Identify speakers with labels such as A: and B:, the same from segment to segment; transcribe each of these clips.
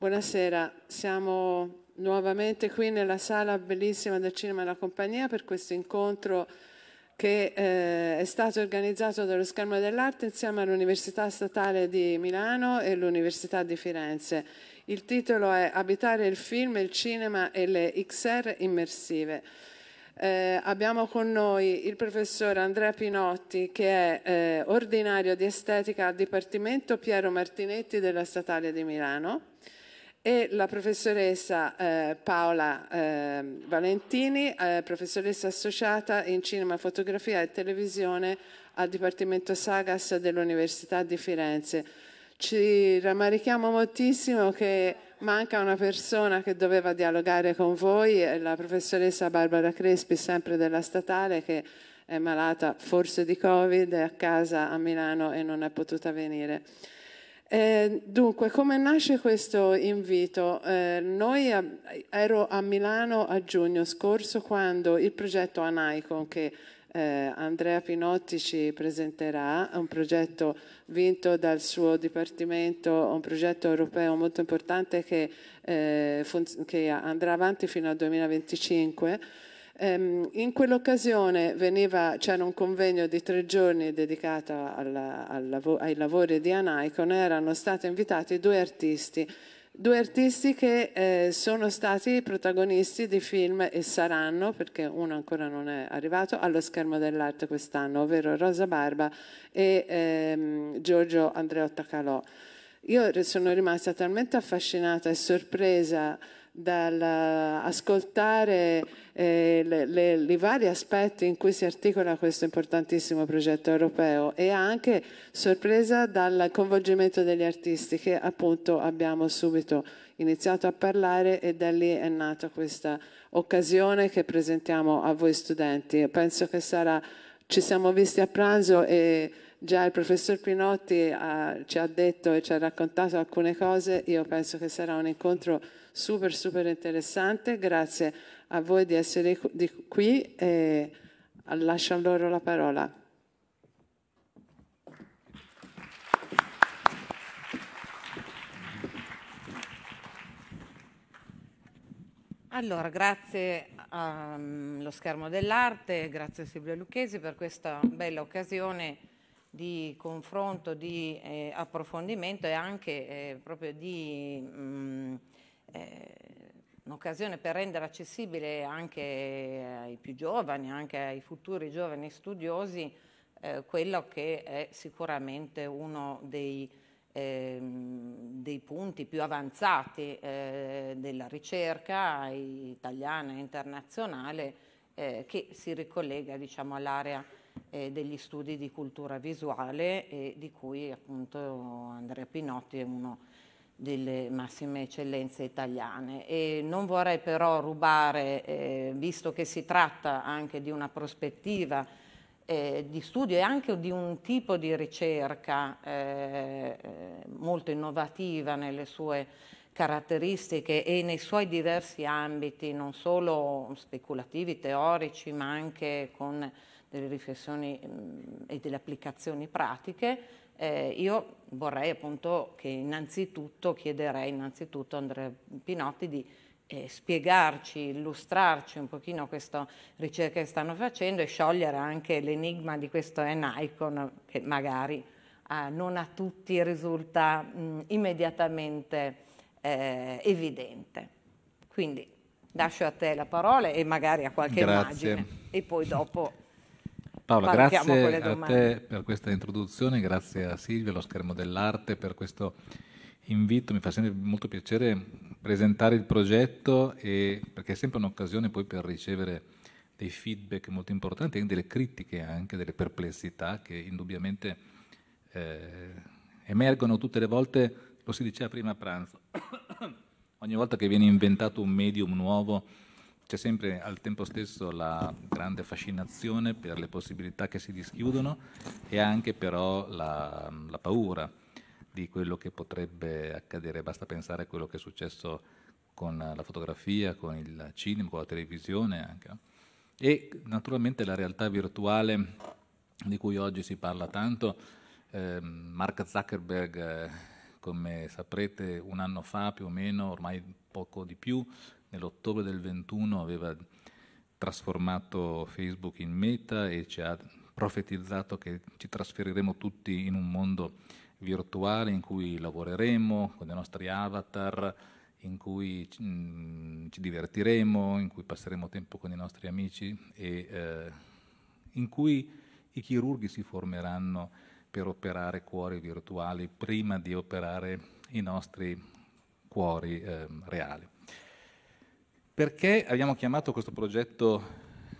A: Buonasera, siamo nuovamente qui nella sala bellissima del Cinema e la Compagnia per questo incontro che eh, è stato organizzato dallo Schermo dell'Arte insieme all'Università Statale di Milano e l'Università di Firenze. Il titolo è Abitare il film, il cinema e le XR immersive. Eh, abbiamo con noi il professor Andrea Pinotti che è eh, ordinario di estetica al Dipartimento Piero Martinetti della Statale di Milano e la professoressa eh, Paola eh, Valentini, eh, professoressa associata in cinema, fotografia e televisione al Dipartimento Sagas dell'Università di Firenze. Ci rammarichiamo moltissimo che manca una persona che doveva dialogare con voi, la professoressa Barbara Crespi, sempre della Statale, che è malata forse di Covid, è a casa a Milano e non è potuta venire. Eh, dunque, come nasce questo invito? Eh, noi a, ero a Milano a giugno scorso quando il progetto Anaicon, che eh, Andrea Pinotti ci presenterà, è un progetto vinto dal suo dipartimento, un progetto europeo molto importante che, eh, che andrà avanti fino al 2025 Um, in quell'occasione c'era un convegno di tre giorni dedicato alla, al lav ai lavori di Anaicon, erano stati invitati due artisti, due artisti che eh, sono stati protagonisti di film e saranno, perché uno ancora non è arrivato, allo schermo dell'arte quest'anno, ovvero Rosa Barba e ehm, Giorgio Andreotta Calò. Io sono rimasta talmente affascinata e sorpresa dall'ascoltare eh, le, le, i vari aspetti in cui si articola questo importantissimo progetto europeo e anche sorpresa dal coinvolgimento degli artisti che appunto abbiamo subito iniziato a parlare e da lì è nata questa occasione che presentiamo a voi studenti. Penso che sarà, ci siamo visti a pranzo e già il professor Pinotti ha, ah, ci ha detto e ci ha raccontato alcune cose, io penso che sarà un incontro super super interessante, grazie a voi di essere qui e lascio loro la parola.
B: Allora, grazie allo ehm, schermo dell'arte, grazie a Silvia Lucchesi per questa bella occasione di confronto, di eh, approfondimento e anche eh, proprio di mh, mm, eh, un'occasione per rendere accessibile anche ai più giovani, anche ai futuri giovani studiosi, eh, quello che è sicuramente uno dei, eh, dei punti più avanzati eh, della ricerca italiana e internazionale eh, che si ricollega diciamo, all'area eh, degli studi di cultura visuale e di cui appunto Andrea Pinotti è uno delle massime eccellenze italiane e non vorrei però rubare, eh, visto che si tratta anche di una prospettiva eh, di studio e anche di un tipo di ricerca eh, eh molto innovativa nelle sue caratteristiche e nei suoi diversi ambiti, non solo speculativi, teorici, ma anche con delle riflessioni mh, mm, e delle applicazioni pratiche, eh, io vorrei appunto che innanzitutto, chiederei innanzitutto a Andrea Pinotti di eh, spiegarci, illustrarci un pochino questa ricerca che stanno facendo e sciogliere anche l'enigma di questo n che magari eh, non a tutti risulta mh, immediatamente eh, evidente. Quindi lascio a te la parola e magari a qualche Grazie. immagine e poi dopo...
C: Paola, grazie a te per questa introduzione, grazie a Silvia, allo Schermo dell'Arte, per questo invito. Mi fa sempre molto piacere presentare il progetto e, perché è sempre un'occasione poi per ricevere dei feedback molto importanti e delle critiche anche, delle perplessità che indubbiamente eh, emergono tutte le volte, lo si diceva prima a pranzo, ogni volta che viene inventato un medium nuovo c'è sempre al tempo stesso la grande fascinazione per le possibilità che si dischiudono e anche però la, la paura di quello che potrebbe accadere. Basta pensare a quello che è successo con la fotografia, con il cinema, con la televisione anche. E naturalmente la realtà virtuale di cui oggi si parla tanto, eh, Mark Zuckerberg, eh, come saprete, un anno fa più o meno, ormai poco di più, nell'ottobre del 21 aveva trasformato Facebook in meta e ci ha profetizzato che ci trasferiremo tutti in un mondo virtuale in cui lavoreremo con i nostri avatar, in cui mh, mm, ci divertiremo, in cui passeremo tempo con i nostri amici e eh, in cui i chirurghi si formeranno per operare cuori virtuali prima di operare i nostri cuori eh, reali. Perché abbiamo chiamato questo progetto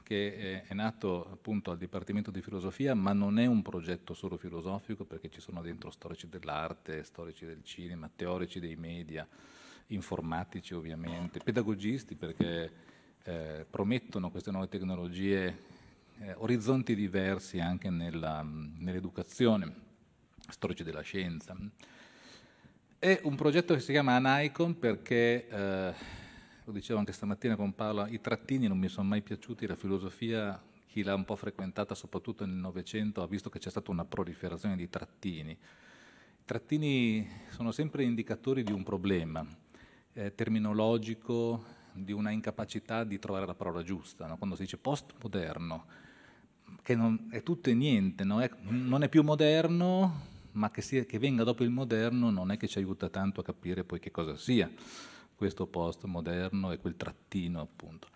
C: che è nato appunto al Dipartimento di Filosofia, ma non è un progetto solo filosofico perché ci sono dentro storici dell'arte, storici del cinema, teorici dei media, informatici ovviamente, pedagogisti perché eh, promettono queste nuove tecnologie eh, orizzonti diversi anche nella, nell'educazione, storici della scienza. È un progetto che si chiama Anaicon perché eh, lo dicevo anche stamattina con Paola, i trattini non mi sono mai piaciuti, la filosofia, chi l'ha un po' frequentata soprattutto nel Novecento, ha visto che c'è stata una proliferazione di trattini. I trattini sono sempre indicatori di un problema eh, terminologico, di una incapacità di trovare la parola giusta. No? Quando si dice postmoderno, che non, è tutto e niente, no? è, non è più moderno, ma che, sia, che venga dopo il moderno non è che ci aiuta tanto a capire poi che cosa sia questo post moderno e quel trattino appunto.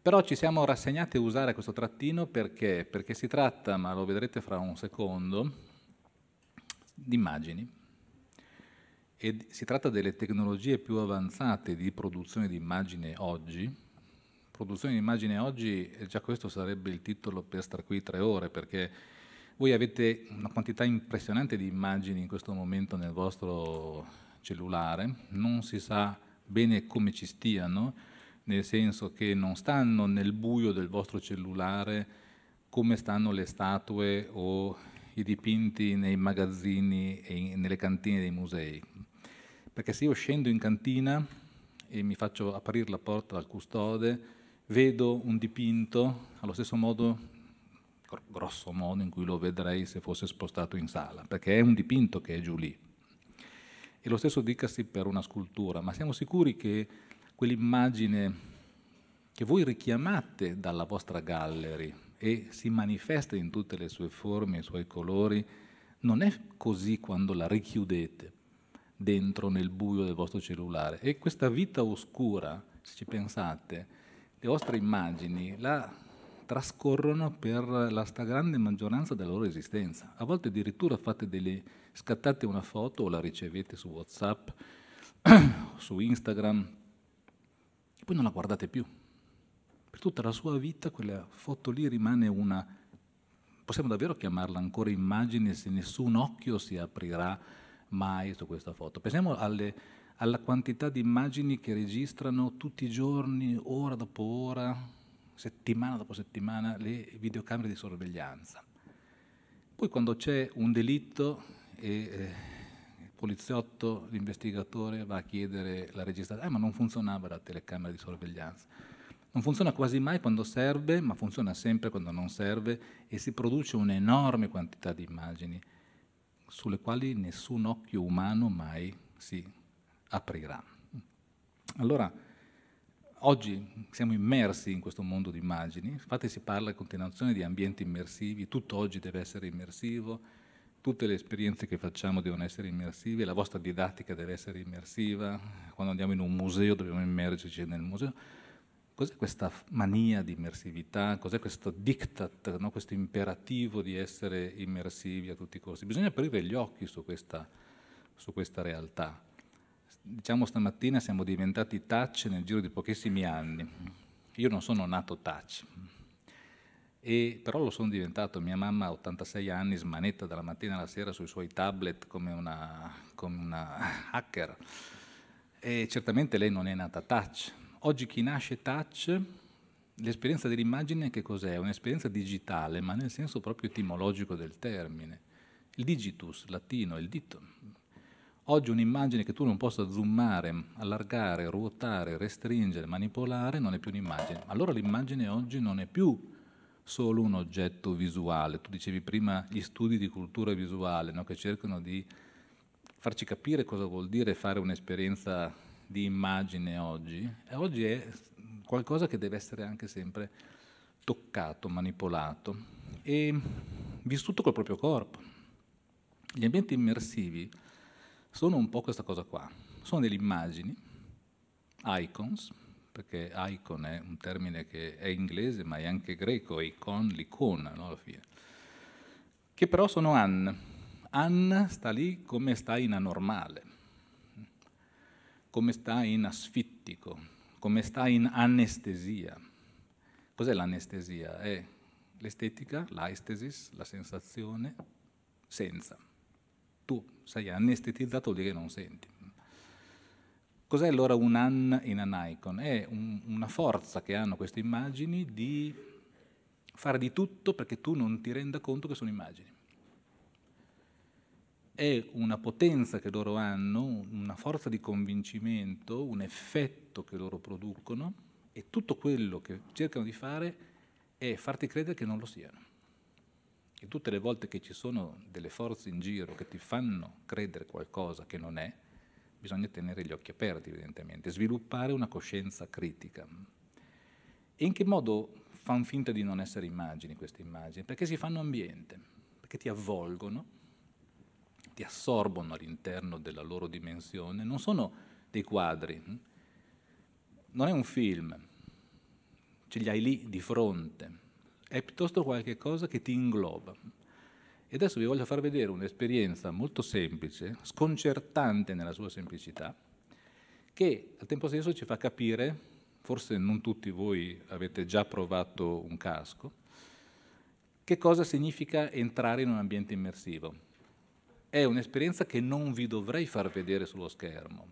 C: Però ci siamo rassegnati a usare questo trattino perché? Perché si tratta, ma lo vedrete fra un secondo, di immagini. E si tratta delle tecnologie più avanzate di produzione di immagine oggi. Produzione di immagine oggi, già questo sarebbe il titolo per star qui tre ore, perché voi avete una quantità impressionante di immagini in questo momento nel vostro cellulare, non si sa bene come ci stiano, nel senso che non stanno nel buio del vostro cellulare come stanno le statue o i dipinti nei magazzini e nelle cantine dei musei. Perché se io scendo in cantina e mi faccio aprire la porta dal custode, vedo un dipinto allo stesso modo, grosso modo, in cui lo vedrei se fosse spostato in sala, perché è un dipinto che è giù lì. E lo stesso dicasi per una scultura, ma siamo sicuri che quell'immagine che voi richiamate dalla vostra gallery e si manifesta in tutte le sue forme, i suoi colori, non è così quando la richiudete dentro nel buio del vostro cellulare. E questa vita oscura, se ci pensate, le vostre immagini la trascorrono per la stragrande maggioranza della loro esistenza. A volte addirittura fate delle Scattate una foto o la ricevete su WhatsApp, su Instagram, e poi non la guardate più. Per tutta la sua vita quella foto lì rimane una, possiamo davvero chiamarla ancora immagine se nessun occhio si aprirà mai su questa foto. Pensiamo alle, alla quantità di immagini che registrano tutti i giorni, ora dopo ora, settimana dopo settimana, le videocamere di sorveglianza. Poi quando c'è un delitto e eh, il poliziotto, l'investigatore va a chiedere la registrazione, ah ma non funzionava la telecamera di sorveglianza. Non funziona quasi mai quando serve, ma funziona sempre quando non serve e si produce un'enorme quantità di immagini sulle quali nessun occhio umano mai si aprirà. Allora, oggi siamo immersi in questo mondo di immagini, infatti si parla a continuazione di ambienti immersivi, tutto oggi deve essere immersivo, tutte le esperienze che facciamo devono essere immersive, la vostra didattica deve essere immersiva, quando andiamo in un museo dobbiamo immergerci nel museo. Cos'è questa mania di immersività? Cos'è questo diktat, no? questo imperativo di essere immersivi a tutti i costi? Bisogna aprire gli occhi su questa, su questa realtà. Diciamo stamattina siamo diventati touch nel giro di pochissimi anni. Io non sono nato touch, e, però lo sono diventato, mia mamma a 86 anni smanetta dalla mattina alla sera sui suoi tablet come una, come una hacker. E certamente lei non è nata touch. Oggi chi nasce touch L'esperienza dell'immagine che cos'è? Un'esperienza digitale, ma nel senso proprio etimologico del termine. Il digitus, latino, il dito. Oggi un'immagine che tu non possa zoomare, allargare, ruotare, restringere, manipolare, non è più un'immagine. Allora l'immagine oggi non è più solo un oggetto visuale. Tu dicevi prima gli studi di cultura visuale no? che cercano di farci capire cosa vuol dire fare un'esperienza di immagine oggi. E oggi è qualcosa che deve essere anche sempre toccato, manipolato e vissuto col proprio corpo. Gli ambienti immersivi sono un po' questa cosa qua. Sono delle immagini, icons, perché icon è un termine che è inglese ma è anche greco, icon, l'icona, no? alla fine, che però sono Ann. Ann sta lì come sta in anormale, come sta in asfittico, come sta in anestesia. Cos'è l'anestesia? È l'estetica, l'aistesis, la sensazione, senza. Tu sei anestetizzato, vuol dire che non senti. Cos'è allora un an in an icon? È un, una forza che hanno queste immagini di fare di tutto perché tu non ti renda conto che sono immagini. È una potenza che loro hanno, una forza di convincimento, un effetto che loro producono e tutto quello che cercano di fare è farti credere che non lo siano. E tutte le volte che ci sono delle forze in giro che ti fanno credere qualcosa che non è, bisogna tenere gli occhi aperti evidentemente, sviluppare una coscienza critica. E in che modo fanno finta di non essere immagini queste immagini? Perché si fanno ambiente, perché ti avvolgono, ti assorbono all'interno della loro dimensione, non sono dei quadri, hm? non è un film, ce li hai lì di fronte, è piuttosto qualcosa che ti ingloba. E adesso vi voglio far vedere un'esperienza molto semplice, sconcertante nella sua semplicità, che al tempo stesso ci fa capire, forse non tutti voi avete già provato un casco, che cosa significa entrare in un ambiente immersivo. È un'esperienza che non vi dovrei far vedere sullo schermo,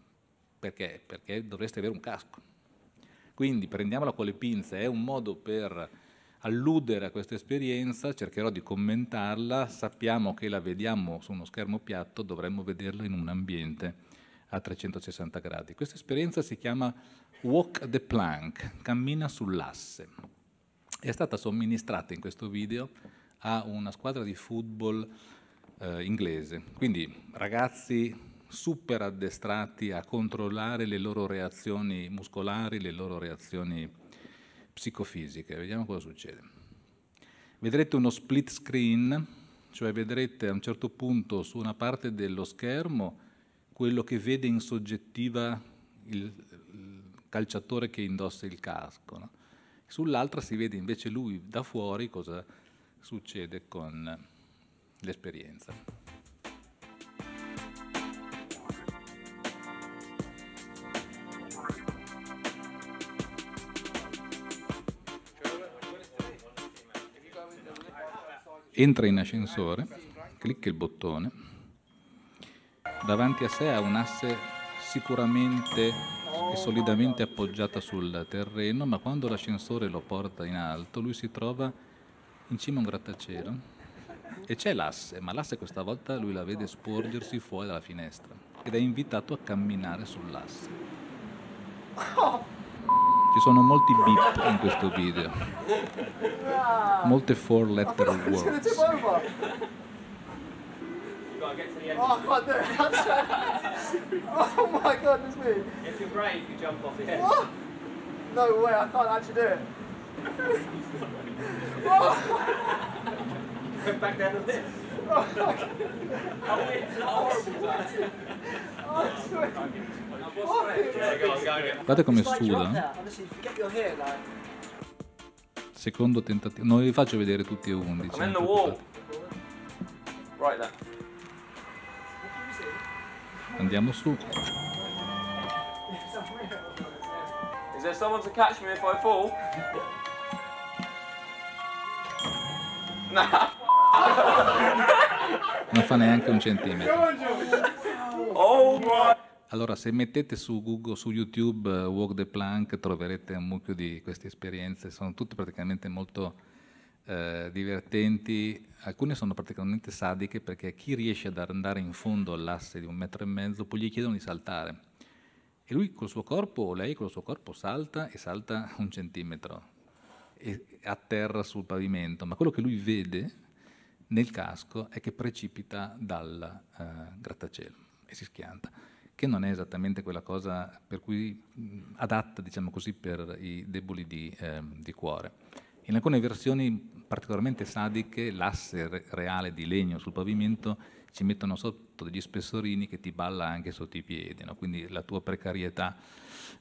C: perché? Perché dovreste avere un casco. Quindi prendiamola con le pinze, è un modo per alludere a questa esperienza, cercherò di commentarla, sappiamo che la vediamo su uno schermo piatto, dovremmo vederla in un ambiente a 360 gradi. Questa esperienza si chiama Walk the Plank, cammina sull'asse. È stata somministrata in questo video a una squadra di football eh, inglese, quindi ragazzi super addestrati a controllare le loro reazioni muscolari, le loro reazioni psicofisiche. Vediamo cosa succede. Vedrete uno split screen, cioè vedrete a un certo punto su una parte dello schermo quello che vede in soggettiva il, calciatore che indossa il casco. No? Sull'altra si vede invece lui da fuori cosa succede con eh, l'esperienza. entra in ascensore, clicca il bottone, davanti a sé ha un'asse sicuramente e solidamente appoggiata sul terreno, ma quando l'ascensore lo porta in alto, lui si trova in cima a un grattacielo e c'è l'asse, ma l'asse questa volta lui la vede sporgersi fuori dalla finestra ed è invitato a camminare sull'asse. ci sono molti beep in questo video. Molte four letter words. Oh, I
D: can't do it. Oh my god, it's me. If you're brave, you jump off the edge. What?
A: No way, I can't actually do it. oh.
D: back down the lift. Oh, okay. How weird is horrible? I'm sweating. Guardate come suda.
C: Secondo tentativo. Non vi faccio vedere tutti e undici. Andiamo su.
D: Is there someone to catch me if I fall? non fa neanche un centimetro. Oh my
C: allora, se mettete su Google, su YouTube uh, Walk the Plank, troverete un mucchio di queste esperienze, sono tutte praticamente molto uh, divertenti, alcune sono praticamente sadiche perché chi riesce ad andare in fondo all'asse di un metro e mezzo poi gli chiedono di saltare e lui col suo corpo o lei col suo corpo salta e salta un centimetro e atterra sul pavimento, ma quello che lui vede nel casco è che precipita dal uh, grattacielo e si schianta che non è esattamente quella cosa per cui adatta, diciamo così, per i deboli di, eh, di cuore. In alcune versioni particolarmente sadiche l'asse re reale di legno sul pavimento ci mettono sotto degli spessorini che ti balla anche sotto i piedi, no? quindi la tua precarietà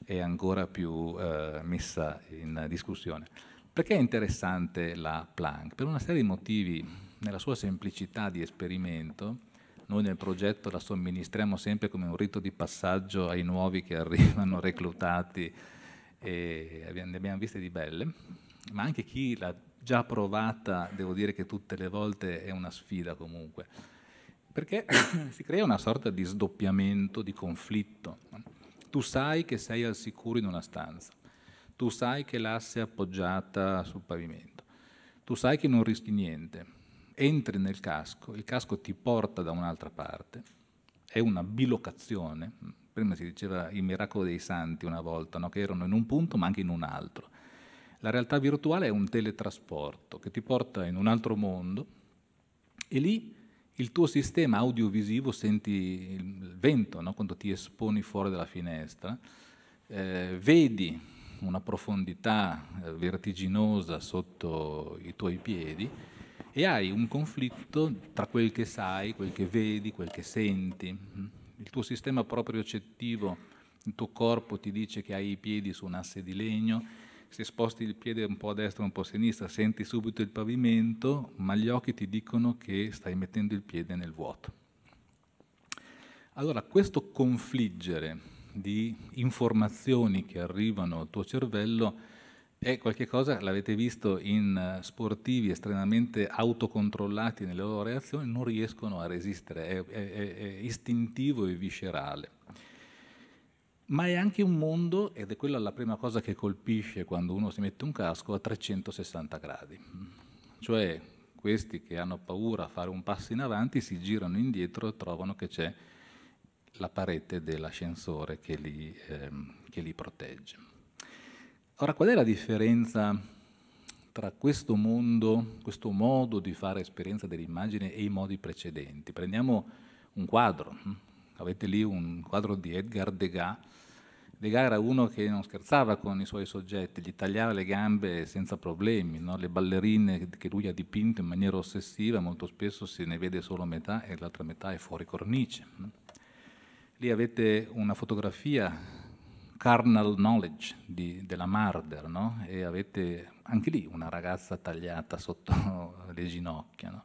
C: è ancora più eh, messa in discussione. Perché è interessante la Planck? Per una serie di motivi, nella sua semplicità di esperimento, noi nel progetto la somministriamo sempre come un rito di passaggio ai nuovi che arrivano reclutati e ne abbiamo viste di belle, ma anche chi l'ha già provata, devo dire che tutte le volte è una sfida comunque, perché si crea una sorta di sdoppiamento, di conflitto. Tu sai che sei al sicuro in una stanza, tu sai che l'asse è appoggiata sul pavimento, tu sai che non rischi niente, entri nel casco, il casco ti porta da un'altra parte, è una bilocazione, prima si diceva il miracolo dei santi una volta, no? che erano in un punto ma anche in un altro. La realtà virtuale è un teletrasporto che ti porta in un altro mondo e lì il tuo sistema audiovisivo senti il vento no? quando ti esponi fuori dalla finestra, eh, vedi una profondità eh, vertiginosa sotto i tuoi piedi e hai un conflitto tra quel che sai, quel che vedi, quel che senti. Il tuo sistema proprio accettivo, il tuo corpo ti dice che hai i piedi su un asse di legno, se sposti il piede un po' a destra e un po' a sinistra senti subito il pavimento, ma gli occhi ti dicono che stai mettendo il piede nel vuoto. Allora questo confliggere di informazioni che arrivano al tuo cervello è qualcosa, l'avete visto, in eh, sportivi estremamente autocontrollati nelle loro reazioni, non riescono a resistere, è, è, è istintivo e viscerale. Ma è anche un mondo, ed è quella la prima cosa che colpisce quando uno si mette un casco, a 360 gradi. Cioè questi che hanno paura a fare un passo in avanti si girano indietro e trovano che c'è la parete dell'ascensore che li, ehm, che li protegge. Ora, qual è la differenza tra questo mondo, questo modo di fare esperienza dell'immagine e i modi precedenti? Prendiamo un quadro, hm? avete lì un quadro di Edgar Degas. Degas era uno che non scherzava con i suoi soggetti, gli tagliava le gambe senza problemi, no? le ballerine che lui ha dipinto in maniera ossessiva molto spesso se ne vede solo metà e l'altra metà è fuori cornice. Hm? Lì avete una fotografia carnal knowledge di, della Marder, no? E avete anche lì una ragazza tagliata sotto le ginocchia, no?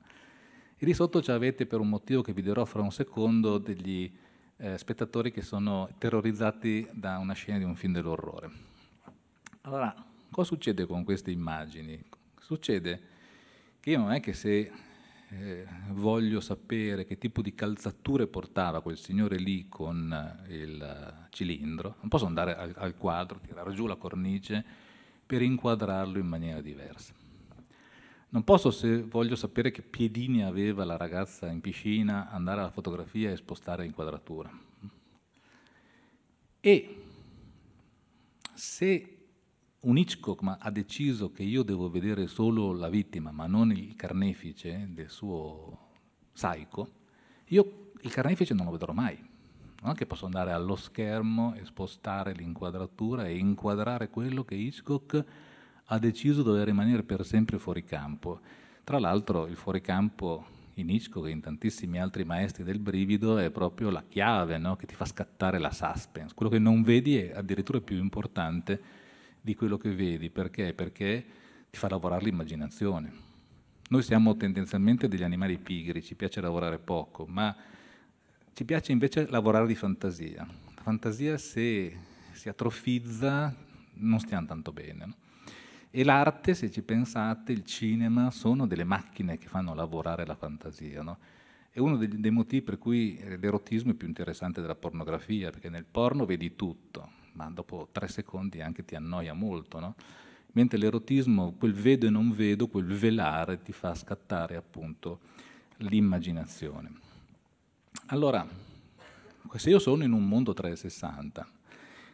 C: E lì sotto avete, per un motivo che vi dirò fra un secondo, degli eh, spettatori che sono terrorizzati da una scena di un film dell'orrore. Allora, cosa succede con queste immagini? Succede che io non è che se eh, voglio sapere che tipo di calzature portava quel signore lì con eh, il eh, cilindro, non posso andare al, al quadro, tirare giù la cornice per inquadrarlo in maniera diversa. Non posso, se voglio sapere che piedini aveva la ragazza in piscina, andare alla fotografia e spostare l'inquadratura. E se un Hitchcock ma, ha deciso che io devo vedere solo la vittima, ma non il carnefice del suo psico, io il carnefice non lo vedrò mai. Non è che posso andare allo schermo e spostare l'inquadratura e inquadrare quello che Hitchcock ha deciso dover rimanere per sempre fuori campo. Tra l'altro il fuoricampo in Hitchcock e in tantissimi altri maestri del brivido è proprio la chiave no? che ti fa scattare la suspense. Quello che non vedi è addirittura più importante di quello che vedi. Perché? Perché ti fa lavorare l'immaginazione. Noi siamo tendenzialmente degli animali pigri, ci piace lavorare poco, ma ci piace invece lavorare di fantasia. La fantasia se si atrofizza non stiamo tanto bene. No? E l'arte, se ci pensate, il cinema, sono delle macchine che fanno lavorare la fantasia. No? È uno dei, dei motivi per cui eh, l'erotismo è più interessante della pornografia, perché nel porno vedi tutto, ma dopo tre secondi anche ti annoia molto, no? Mentre l'erotismo, quel vedo e non vedo, quel velare ti fa scattare appunto l'immaginazione. Allora, se io sono in un mondo 360,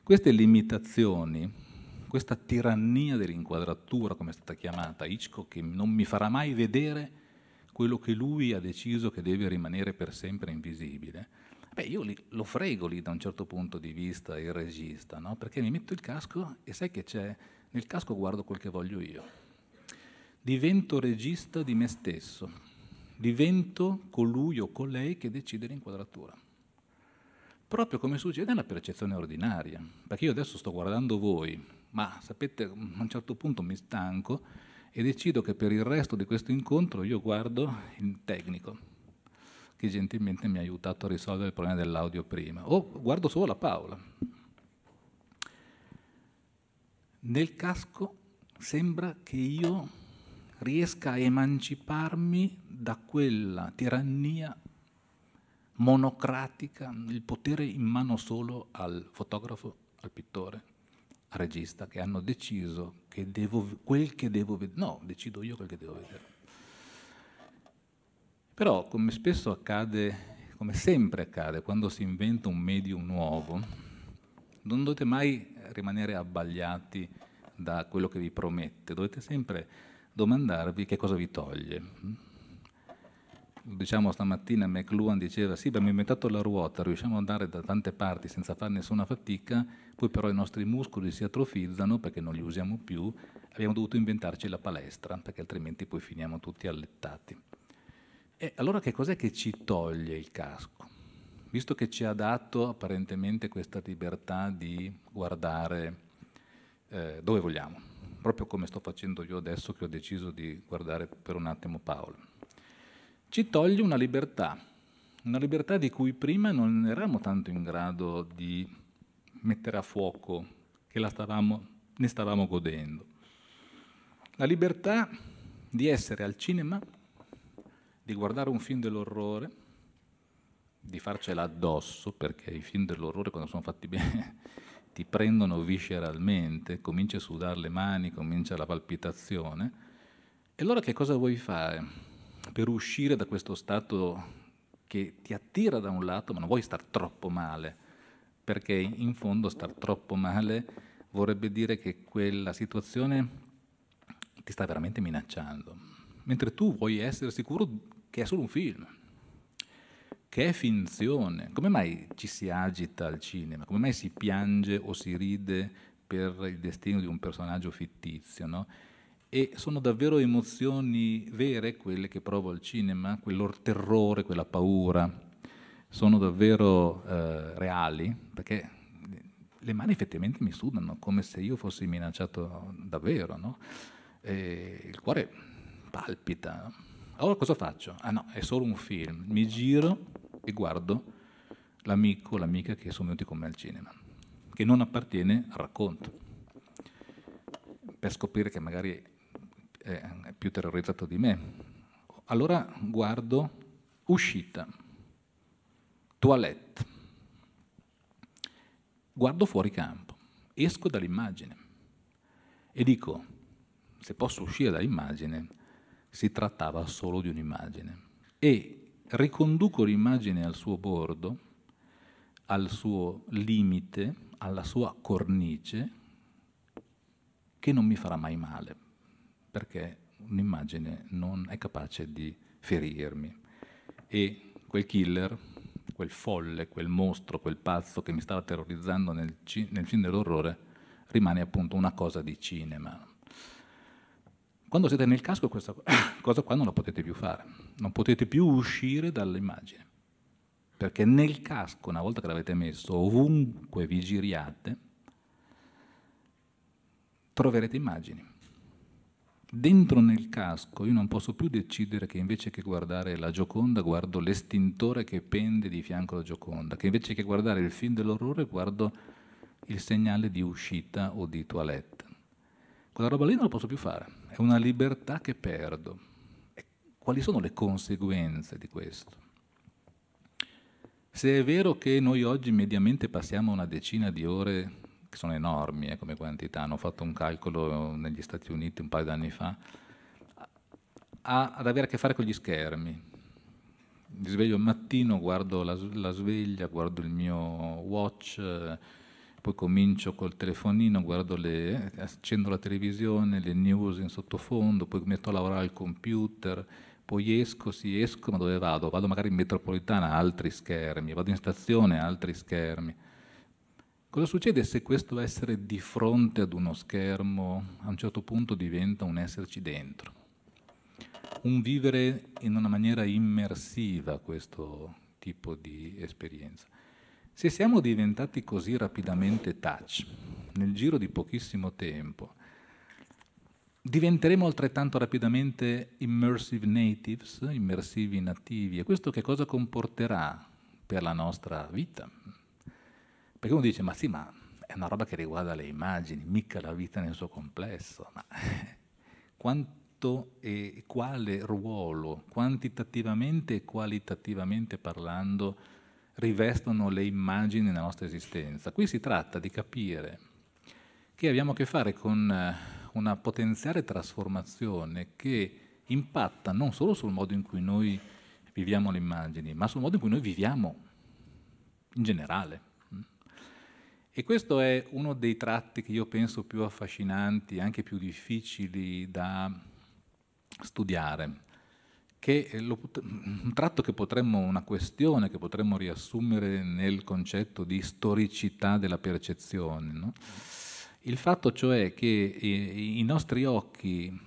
C: queste limitazioni, questa tirannia dell'inquadratura, come è stata chiamata, Hitchcock che non mi farà mai vedere quello che lui ha deciso che deve rimanere per sempre invisibile, Beh, io li, lo frego lì da un certo punto di vista il regista, no? perché mi metto il casco e sai che c'è? Nel casco guardo quel che voglio io. Divento regista di me stesso, divento colui o colei che decide l'inquadratura. Proprio come succede nella percezione ordinaria, perché io adesso sto guardando voi, ma sapete, a un certo punto mi stanco e decido che per il resto di questo incontro io guardo il tecnico che gentilmente mi ha aiutato a risolvere il problema dell'audio prima. O oh, guardo solo la Paola. Nel casco sembra che io riesca a emanciparmi da quella tirannia monocratica, il potere in mano solo al fotografo, al pittore, al regista, che hanno deciso che devo, quel che devo vedere. No, decido io quel che devo vedere. Però, come spesso accade, come sempre accade, quando si inventa un medium nuovo, non dovete mai rimanere abbagliati da quello che vi promette, dovete sempre domandarvi che cosa vi toglie. Diciamo stamattina McLuhan diceva sì abbiamo inventato la ruota, riusciamo ad andare da tante parti senza fare nessuna fatica, poi però i nostri muscoli si atrofizzano perché non li usiamo più, abbiamo dovuto inventarci la palestra perché altrimenti poi finiamo tutti allettati. E allora che cos'è che ci toglie il casco? Visto che ci ha dato apparentemente questa libertà di guardare eh, dove vogliamo, proprio come sto facendo io adesso che ho deciso di guardare per un attimo Paolo, ci toglie una libertà, una libertà di cui prima non eravamo tanto in grado di mettere a fuoco, che stavamo, ne stavamo godendo. La libertà di essere al cinema di guardare un film dell'orrore, di farcela addosso, perché i film dell'orrore quando sono fatti bene ti prendono visceralmente, cominci a sudare le mani, comincia la palpitazione. E allora che cosa vuoi fare per uscire da questo stato che ti attira da un lato, ma non vuoi star troppo male? perché in fondo star troppo male vorrebbe dire che quella situazione ti sta veramente minacciando. Mentre tu vuoi essere sicuro che è solo un film, che è finzione. Come mai ci si agita al cinema? Come mai si piange o si ride per il destino di un personaggio fittizio? No? E sono davvero emozioni vere quelle che provo al cinema, quel terrore, quella paura, sono davvero eh, reali, perché le mani effettivamente mi sudano come se io fossi minacciato davvero, no? il cuore palpita. Allora cosa faccio? Ah no, è solo un film. Mi giro e guardo l'amico o l'amica che sono venuti con me al cinema, che non appartiene al racconto. Per scoprire che magari è più terrorizzato di me. Allora guardo uscita, toilette, guardo fuori campo, esco dall'immagine e dico, se posso uscire dall'immagine, si trattava solo di un'immagine. E riconduco l'immagine al suo bordo, al suo limite, alla sua cornice, che non mi farà mai male, perché un'immagine non è capace di ferirmi. E quel killer, quel folle, quel mostro, quel pazzo che mi stava terrorizzando nel, nel film dell'orrore, rimane appunto una cosa di cinema, quando siete nel casco questa cosa qua non la potete più fare, non potete più uscire dall'immagine, perché nel casco, una volta che l'avete messo, ovunque vi giriate, troverete immagini. Dentro nel casco io non posso più decidere che invece che guardare la Gioconda guardo l'estintore che pende di fianco alla Gioconda, che invece che guardare il film dell'orrore guardo il segnale di uscita o di toilette. Quella roba lì non la posso più fare è una libertà che perdo. E quali sono le conseguenze di questo? Se è vero che noi oggi mediamente passiamo una decina di ore, che sono enormi eh, come quantità, hanno fatto un calcolo negli Stati Uniti un paio d'anni fa, a, ad avere a che fare con gli schermi. Mi sveglio al mattino, guardo la, la sveglia, guardo il mio watch, poi comincio col telefonino, le, accendo la televisione, le news in sottofondo, poi metto a lavorare al computer, poi esco, sì esco, ma dove vado? Vado magari in metropolitana, altri schermi, vado in stazione, altri schermi. Cosa succede se questo essere di fronte ad uno schermo a un certo punto diventa un esserci dentro? Un vivere in una maniera immersiva questo tipo di esperienza. Se siamo diventati così rapidamente touch, nel giro di pochissimo tempo, diventeremo altrettanto rapidamente immersive natives, immersivi nativi, e questo che cosa comporterà per la nostra vita? Perché uno dice, ma sì, ma è una roba che riguarda le immagini, mica la vita nel suo complesso, ma quanto e quale ruolo, quantitativamente e qualitativamente parlando, rivestono le immagini nella nostra esistenza. Qui si tratta di capire che abbiamo a che fare con eh, una potenziale trasformazione che impatta non solo sul modo in cui noi viviamo le immagini, ma sul modo in cui noi viviamo in generale. E questo è uno dei tratti che io penso più affascinanti, anche più difficili da studiare, eh, lo, un tratto che potremmo, una questione che potremmo riassumere nel concetto di storicità della percezione. No? Il fatto cioè che i, eh, i nostri occhi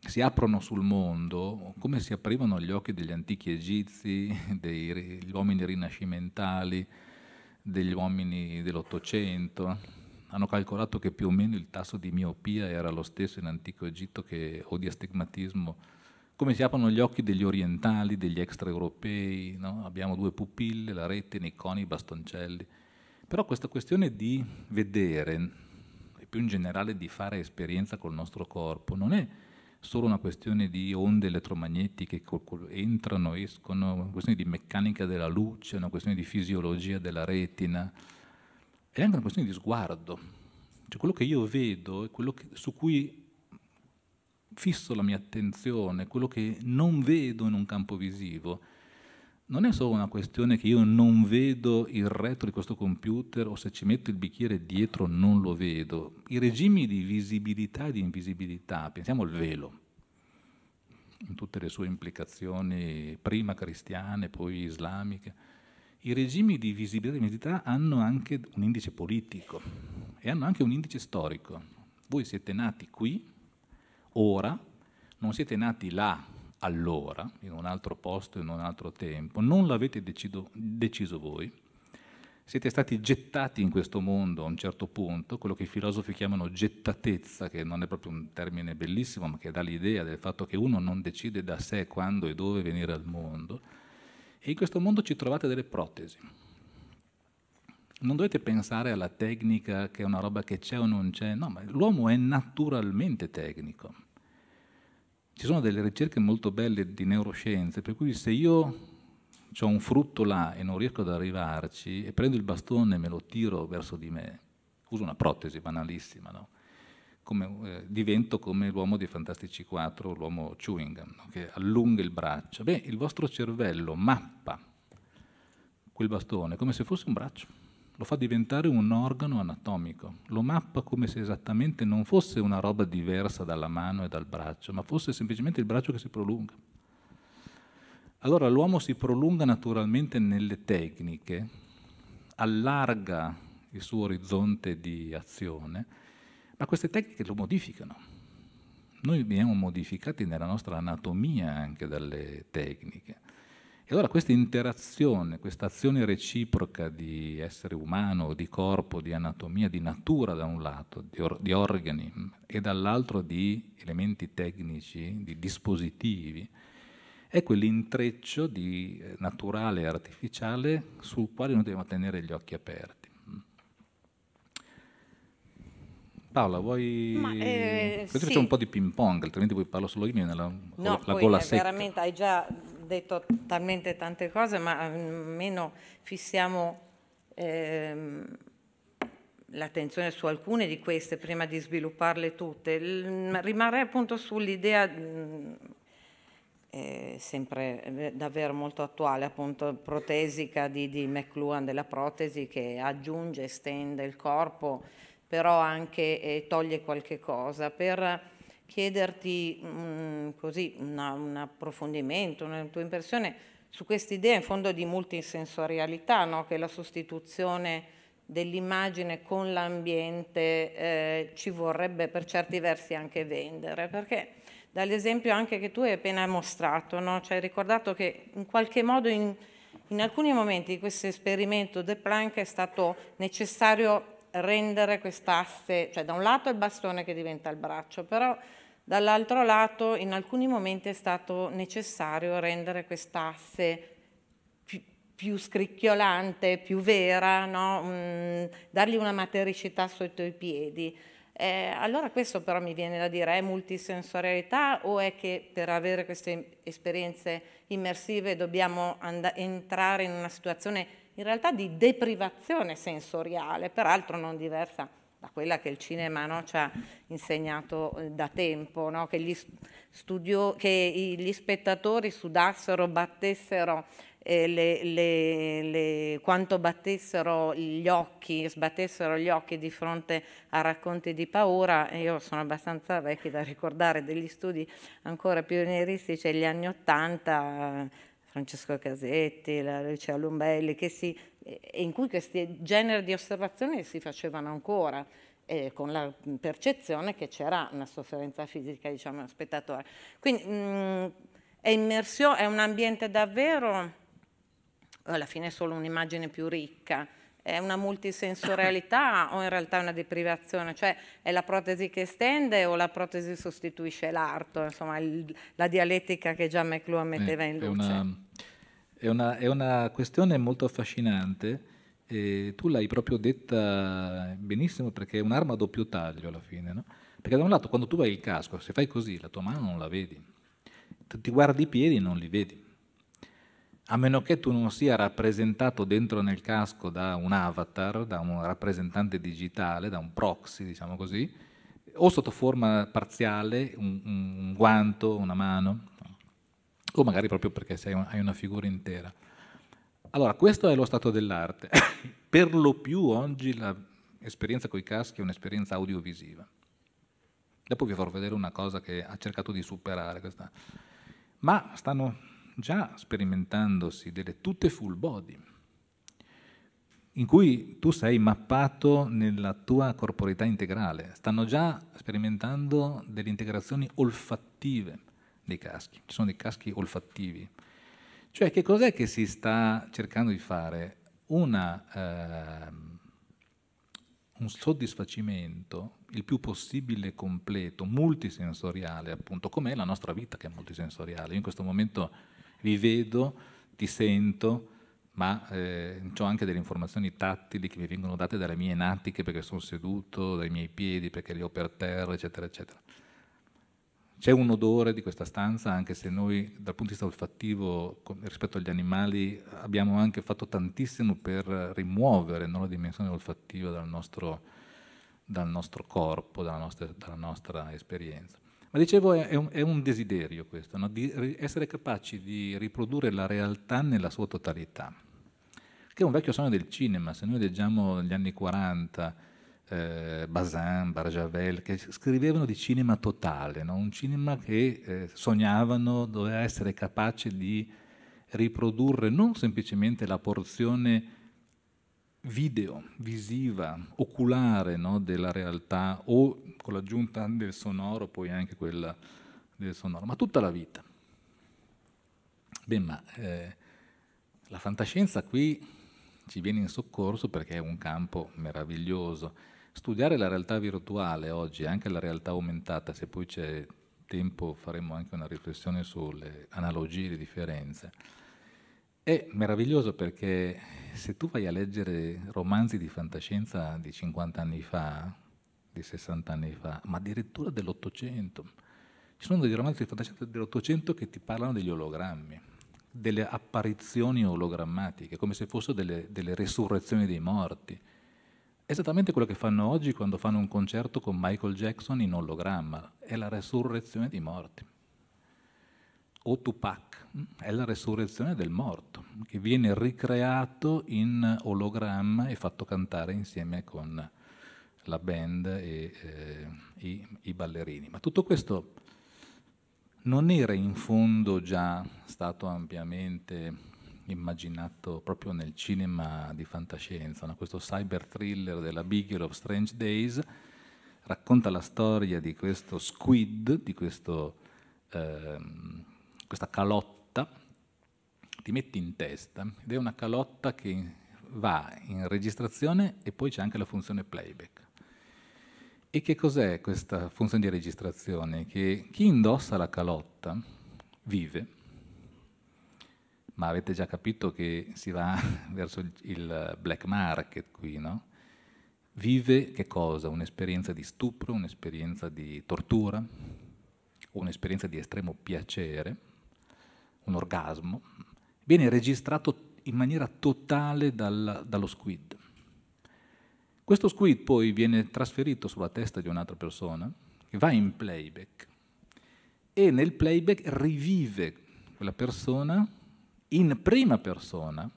C: si aprono sul mondo come si aprivano gli occhi degli antichi egizi, degli uomini rinascimentali, degli uomini dell'Ottocento. Hanno calcolato che più o meno il tasso di miopia era lo stesso in antico Egitto che, o di astigmatismo come si aprono gli occhi degli orientali, degli extraeuropei, no? abbiamo due pupille, la rete, Niconi, i bastoncelli. Però questa questione di vedere, e più in generale di fare esperienza col nostro corpo, non è solo una questione di onde elettromagnetiche che entrano, escono, una questione di meccanica della luce, una questione di fisiologia della retina, è anche una questione di sguardo. Cioè quello che io vedo è quello che, su cui fisso la mia attenzione, quello che non vedo in un campo visivo. Non è solo una questione che io non vedo il retro di questo computer o se ci metto il bicchiere dietro non lo vedo. I regimi di visibilità e di invisibilità, pensiamo al velo, in tutte le sue implicazioni, prima cristiane, poi islamiche, i regimi di visibilità e di invisibilità hanno anche un indice politico e hanno anche un indice storico. Voi siete nati qui, ora, non siete nati là allora, in un altro posto, in un altro tempo, non l'avete decido, deciso voi, siete stati gettati in questo mondo a un certo punto, quello che i filosofi chiamano gettatezza, che non è proprio un termine bellissimo, ma che dà l'idea del fatto che uno non decide da sé quando e dove venire al mondo, e in questo mondo ci trovate delle protesi non dovete pensare alla tecnica che è una roba che c'è o non c'è, no, ma l'uomo è naturalmente tecnico. Ci sono delle ricerche molto belle di neuroscienze, per cui se io ho un frutto là e non riesco ad arrivarci e prendo il bastone e me lo tiro verso di me, uso una protesi banalissima, no? come, eh, divento come l'uomo dei Fantastici 4, l'uomo chewing gum, no? che allunga il braccio. Beh, il vostro cervello mappa quel bastone come se fosse un braccio lo fa diventare un organo anatomico, lo mappa come se esattamente non fosse una roba diversa dalla mano e dal braccio, ma fosse semplicemente il braccio che si prolunga. Allora l'uomo si prolunga naturalmente nelle tecniche, allarga il suo orizzonte di azione, ma queste tecniche lo modificano. Noi veniamo modificati nella nostra anatomia anche dalle tecniche. E allora questa interazione, questa azione reciproca di essere umano, di corpo, di anatomia, di natura da un lato, di, or- di organi, e dall'altro di elementi tecnici, di dispositivi, è quell'intreccio di eh, naturale e artificiale sul quale noi dobbiamo tenere gli occhi aperti. Paola, vuoi... Ma, eh, sì. un po' di ping pong, altrimenti poi parlo solo io nella no, la gola eh, secca. No,
B: veramente hai già detto talmente tante cose, ma almeno fissiamo ehm, l'attenzione su alcune di queste prima di svilupparle tutte. Rimarrei appunto sull'idea mm, eh, sempre eh, davvero molto attuale, appunto protesica di, di McLuhan della protesi che aggiunge, estende il corpo, però anche eh, toglie qualche cosa. Per, chiederti mh, mm, così una, un approfondimento, una tua impressione su questa idea in fondo di multisensorialità, no? che la sostituzione dell'immagine con l'ambiente eh, ci vorrebbe per certi versi anche vendere, perché dall'esempio anche che tu hai appena mostrato, no? cioè hai ricordato che in qualche modo in, in alcuni momenti di questo esperimento De Planck è stato necessario rendere quest'asse, cioè da un lato il bastone che diventa il braccio, però Dall'altro lato in alcuni momenti è stato necessario rendere quest'asse più, scricchiolante, più vera, no? mm, dargli una matericità sotto i piedi. Eh, allora questo però mi viene da dire, è multisensorialità o è che per avere queste esperienze immersive dobbiamo entrare in una situazione in realtà di deprivazione sensoriale, peraltro non diversa da quella che il cinema no, ci ha insegnato eh, da tempo, no? che, gli studio, che gli spettatori sudassero, battessero eh, le, le, le, quanto battessero gli occhi, sbattessero gli occhi di fronte a racconti di paura, io sono abbastanza vecchia da ricordare degli studi ancora pionieristici degli anni Ottanta, eh, Francesco Casetti, la Lucia Lumbelli, che si e in cui questi generi di osservazioni si facevano ancora. Eh, con la percezione che c'era una sofferenza fisica, diciamo, allo spettatore. Quindi mh, mm, è immersione, è un ambiente davvero, alla fine è solo un'immagine più ricca, è una multisensorialità o in realtà è una deprivazione, cioè è la protesi che estende o la protesi sostituisce l'arto, insomma il, la dialettica che già McLuhan metteva eh, in luce. Una
C: è una, è una questione molto affascinante. E tu l'hai proprio detta benissimo perché è un'arma a doppio taglio alla fine, no? Perché da un lato quando tu hai il casco, se fai così la tua mano non la vedi, ti guardi i piedi e non li vedi. A meno che tu non sia rappresentato dentro nel casco da un avatar, da un rappresentante digitale, da un proxy, diciamo così, o sotto forma parziale, un, un guanto, una mano, o magari proprio perché sei un, hai una figura intera. Allora, questo è lo stato dell'arte. per lo più oggi l'esperienza con i caschi è un'esperienza audiovisiva. Dopo vi farò vedere una cosa che ha cercato di superare questa. Ma stanno già sperimentandosi delle tutte full body, in cui tu sei mappato nella tua corporeità integrale. Stanno già sperimentando delle integrazioni olfattive dei caschi, ci sono dei caschi olfattivi. Cioè che cos'è che si sta cercando di fare? Una, eh, un soddisfacimento il più possibile completo, multisensoriale appunto, com'è la nostra vita che è multisensoriale. Io in questo momento vi vedo, ti sento, ma eh, ho anche delle informazioni tattili che mi vengono date dalle mie natiche perché sono seduto, dai miei piedi perché li ho per terra, eccetera, eccetera. C'è un odore di questa stanza, anche se noi dal punto di vista olfattivo rispetto agli animali abbiamo anche fatto tantissimo per rimuovere no, la dimensione olfattiva dal nostro, dal nostro corpo, dalla nostra, dalla nostra, esperienza. Ma dicevo, è un, è un desiderio questo, no, di essere capaci di riprodurre la realtà nella sua totalità, che è un vecchio sogno del cinema. Se noi leggiamo gli anni 40, eh, Bazin, Barjavel, che scrivevano di cinema totale, no? un cinema che eh, sognavano doveva essere capace di riprodurre non semplicemente la porzione video, visiva, oculare no? della realtà o con l'aggiunta del sonoro, poi anche quella del sonoro, ma tutta la vita. Beh, ma eh, la fantascienza qui ci viene in soccorso perché è un campo meraviglioso studiare la realtà virtuale oggi, anche la realtà aumentata, se poi c'è tempo faremo anche una riflessione sulle analogie e le differenze, è meraviglioso perché se tu vai a leggere romanzi di fantascienza di 50 anni fa, di 60 anni fa, ma addirittura dell'Ottocento, ci sono dei romanzi di fantascienza dell'Ottocento che ti parlano degli ologrammi, delle apparizioni ologrammatiche, come se fossero delle, delle resurrezioni dei morti. Esattamente quello che fanno oggi quando fanno un concerto con Michael Jackson in ologramma, è la resurrezione dei morti. O Tupac, mm, è la resurrezione del morto, che viene ricreato in ologramma e fatto cantare insieme con la band e eh, i, i ballerini. Ma tutto questo non era in fondo già stato ampiamente immaginato proprio nel cinema di fantascienza, no? questo cyber thriller della Bigger of Strange Days, racconta la storia di questo squid, di questo, eh, questa calotta, ti metti in testa, ed è una calotta che va in registrazione e poi c'è anche la funzione playback. E che cos'è questa funzione di registrazione? Che chi indossa la calotta vive, ma avete già capito che si va verso il black market qui, no? Vive che cosa? Un'esperienza di stupro, un'esperienza di tortura, un'esperienza di estremo piacere, un orgasmo, viene registrato in maniera totale dal, dallo squid. Questo squid poi viene trasferito sulla testa di un'altra persona, che va in playback, e nel playback rivive quella persona in prima persona,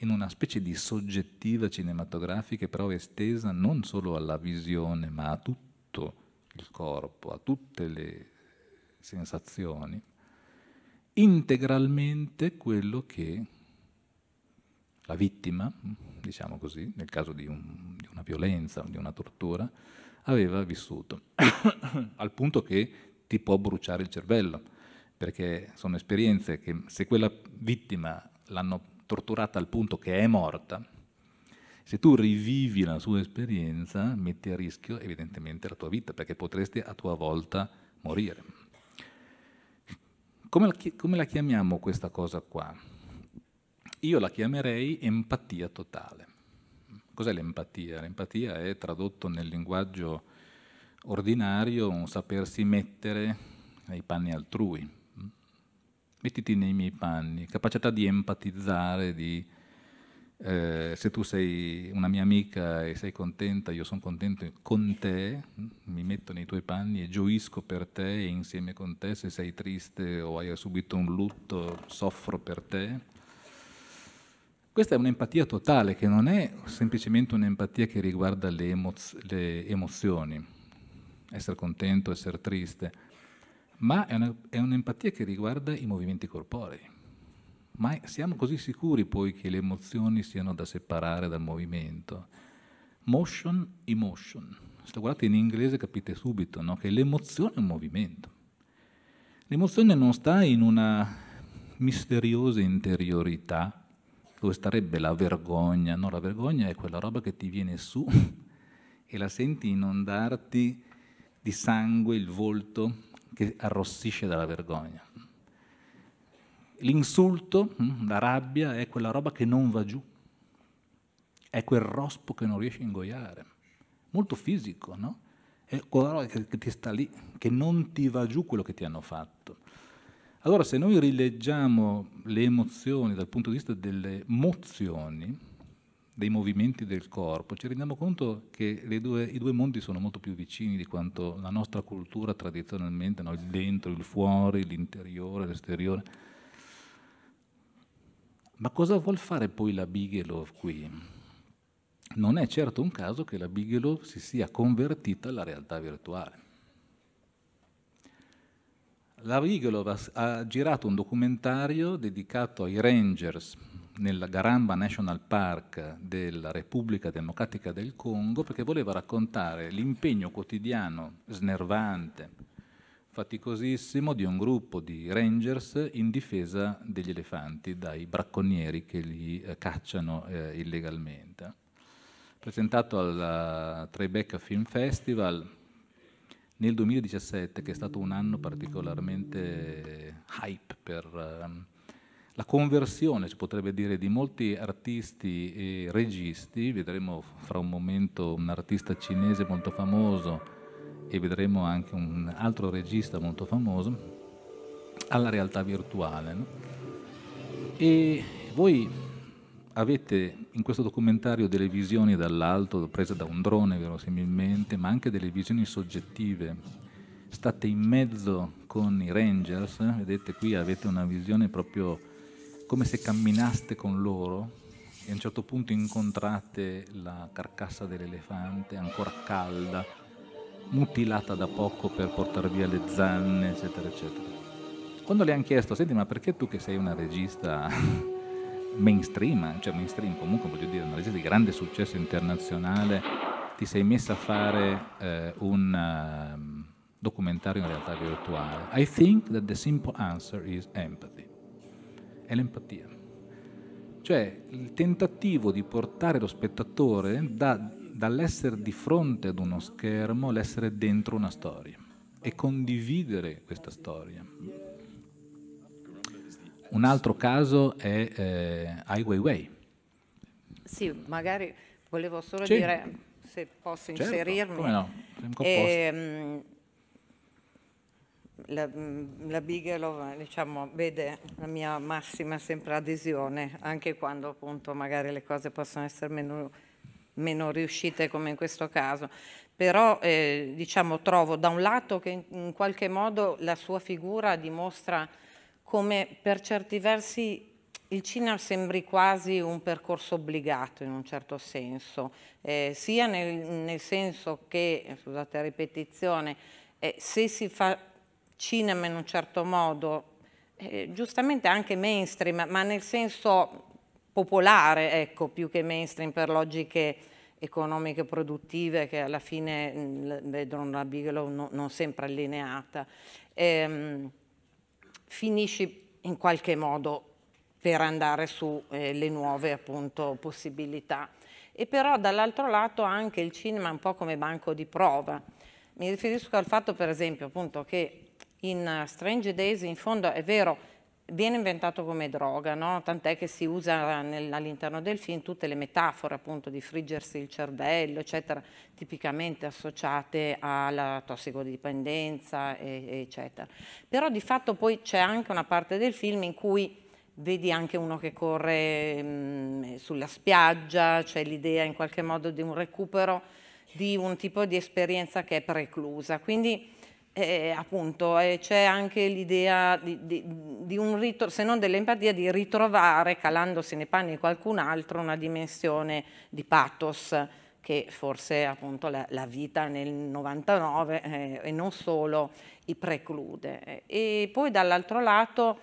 C: in una specie di soggettiva cinematografica, però estesa non solo alla visione, ma a tutto il corpo, a tutte le sensazioni, integralmente quello che la vittima, diciamo così, nel caso di, un, di una violenza, di una tortura, aveva vissuto, al punto che ti può bruciare il cervello perché sono esperienze che se quella vittima l'hanno torturata al punto che è morta, se tu rivivi la sua esperienza metti a rischio evidentemente la tua vita, perché potresti a tua volta morire. Come la, come la chiamiamo questa cosa qua? Io la chiamerei empatia totale. Cos'è l'empatia? L'empatia è tradotto nel linguaggio ordinario un sapersi mettere nei panni altrui, mettiti nei miei panni, capacità di empatizzare, di, eh, se tu sei una mia amica e sei contenta, io sono contento con te, mi metto nei tuoi panni e gioisco per te e insieme con te, se sei triste o hai subito un lutto, soffro per te. Questa è un'empatia totale che non è semplicemente un'empatia che riguarda le, emoz- le emozioni, essere contento, essere triste ma è, una, è un'empatia che riguarda i movimenti corporei. Ma siamo così sicuri poi che le emozioni siano da separare dal movimento? Motion, emotion. Se lo guardate in inglese capite subito no? che l'emozione è un movimento. L'emozione non sta in una misteriosa interiorità dove starebbe la vergogna. No, la vergogna è quella roba che ti viene su e la senti inondarti di sangue il volto, che arrossisce dalla vergogna. L'insulto, hm, la rabbia è quella roba che non va giù, è quel rospo che non riesci a ingoiare, molto fisico, no? È quella roba che, che ti sta lì, che non ti va giù quello che ti hanno fatto. Allora se noi rileggiamo le emozioni dal punto di vista delle mozioni, dei movimenti del corpo, ci rendiamo conto che due, i due mondi sono molto più vicini di quanto la nostra cultura tradizionalmente, no? il dentro, il fuori, l'interiore, l'esteriore. Ma cosa vuol fare poi la Bigelow qui? Non è certo un caso che la Bigelow si sia convertita alla realtà virtuale. La Bigelow ha girato un documentario dedicato ai Rangers nel Garamba National Park della Repubblica Democratica del Congo perché voleva raccontare l'impegno quotidiano, snervante, faticosissimo di un gruppo di rangers in difesa degli elefanti dai bracconieri che li eh, cacciano eh, illegalmente. Presentato al eh, Tribeca Film Festival nel 2017, che è stato un anno particolarmente eh, hype per ehm, la conversione, si potrebbe dire, di molti artisti e registi, vedremo fra un momento un artista cinese molto famoso e vedremo anche un altro regista molto famoso, alla realtà virtuale. No? E voi avete in questo documentario delle visioni dall'alto, prese da un drone verosimilmente, ma anche delle visioni soggettive. State in mezzo con i Rangers, vedete qui avete una visione proprio come se camminaste con loro e a un certo punto incontrate la carcassa dell'elefante ancora calda, mutilata da poco per portare via le zanne, eccetera, eccetera. Quando le hanno chiesto, senti ma perché tu che sei una regista mainstream, cioè mainstream comunque voglio dire, una regista di grande successo internazionale, ti sei messa a fare eh, un... Um, documentario in realtà virtuale. I think that the simple answer is empathy è l'empatia. Cioè il tentativo di portare lo spettatore da, dall'essere di fronte ad uno schermo all'essere dentro una storia e condividere questa storia. Un altro caso è eh, Ai Weiwei.
B: Sì, magari volevo solo sì. dire, se posso certo, inserirmi. Come no? Eh, la, la Bigelow diciamo, vede la mia massima sempre adesione, anche quando appunto magari le cose possono essere meno, meno riuscite come in questo caso. Però eh, diciamo, trovo da un lato che in, qualche modo la sua figura dimostra come per certi versi il cinema sembri quasi un percorso obbligato in un certo senso, eh, sia nel, nel, senso che, scusate la ripetizione, eh, se si fa cinema in un certo modo, eh, giustamente anche mainstream, ma nel senso popolare, ecco, più che mainstream per logiche economiche produttive che alla fine mm, vedono la Bigelow no, non sempre allineata, ehm, finisci in qualche modo per andare sulle eh, nuove appunto, possibilità. E però dall'altro lato anche il cinema è un po' come banco di prova. Mi riferisco al fatto per esempio appunto, che in eh, Strange Days, in fondo è vero, viene inventato come droga, no? tant'è che si usa eh, all'interno del film tutte le metafore appunto di friggersi il cervello, eccetera, tipicamente associate alla tossicodipendenza, e, eccetera. Però di fatto poi c'è anche una parte del film in cui vedi anche uno che corre mh, mm, sulla spiaggia, c'è l'idea in qualche modo di un recupero di un tipo di esperienza che è preclusa. Quindi, eh, eh, appunto eh, c'è anche l'idea di, di, di, un rito, se non dell'empatia, di ritrovare, calandosi nei panni di qualcun altro, una dimensione di pathos che forse appunto la, la vita nel 99 eh, e non solo i preclude. E poi dall'altro lato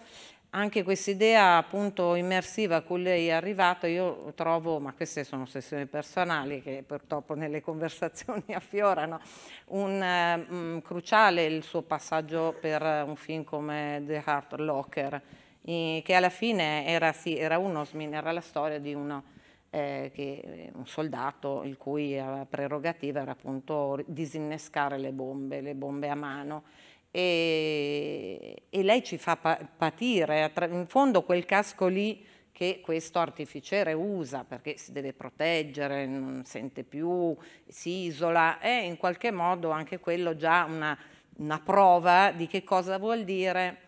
B: anche questa idea appunto immersiva a cui lei è arrivato, io trovo, ma queste sono sessioni personali che purtroppo nelle conversazioni affiorano, un, um, cruciale il suo passaggio per un film come The Heart Locker, che alla fine era, sì, era, uno, era la storia di uno, eh, che, eh, un soldato il cui eh, prerogativa era appunto disinnescare le bombe, le bombe a mano e, e lei ci fa pa patire in fondo quel casco lì che questo artificiere usa perché si deve proteggere, non sente più, si isola, è in qualche modo anche quello già una, una prova di che cosa vuol dire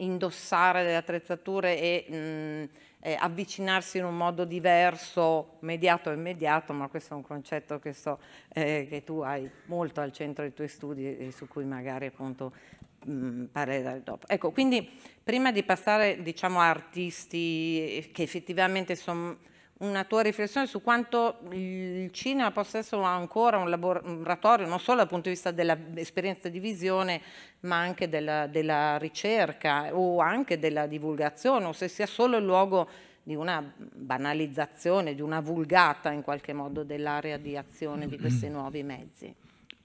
B: indossare delle attrezzature e mh, mm, eh, avvicinarsi in un modo diverso, mediato e immediato, ma questo è un concetto che, so, eh, che tu hai molto al centro dei tuoi studi e su cui magari appunto mh, mm, dopo. Ecco, quindi prima di passare diciamo a artisti che effettivamente sono una tua riflessione su quanto il cinema possa essere ancora un laboratorio, non solo dal punto di vista dell'esperienza di visione, ma anche della, della, ricerca o anche della divulgazione, o se sia solo il luogo di una banalizzazione, di una vulgata in qualche modo dell'area di azione di questi nuovi mezzi.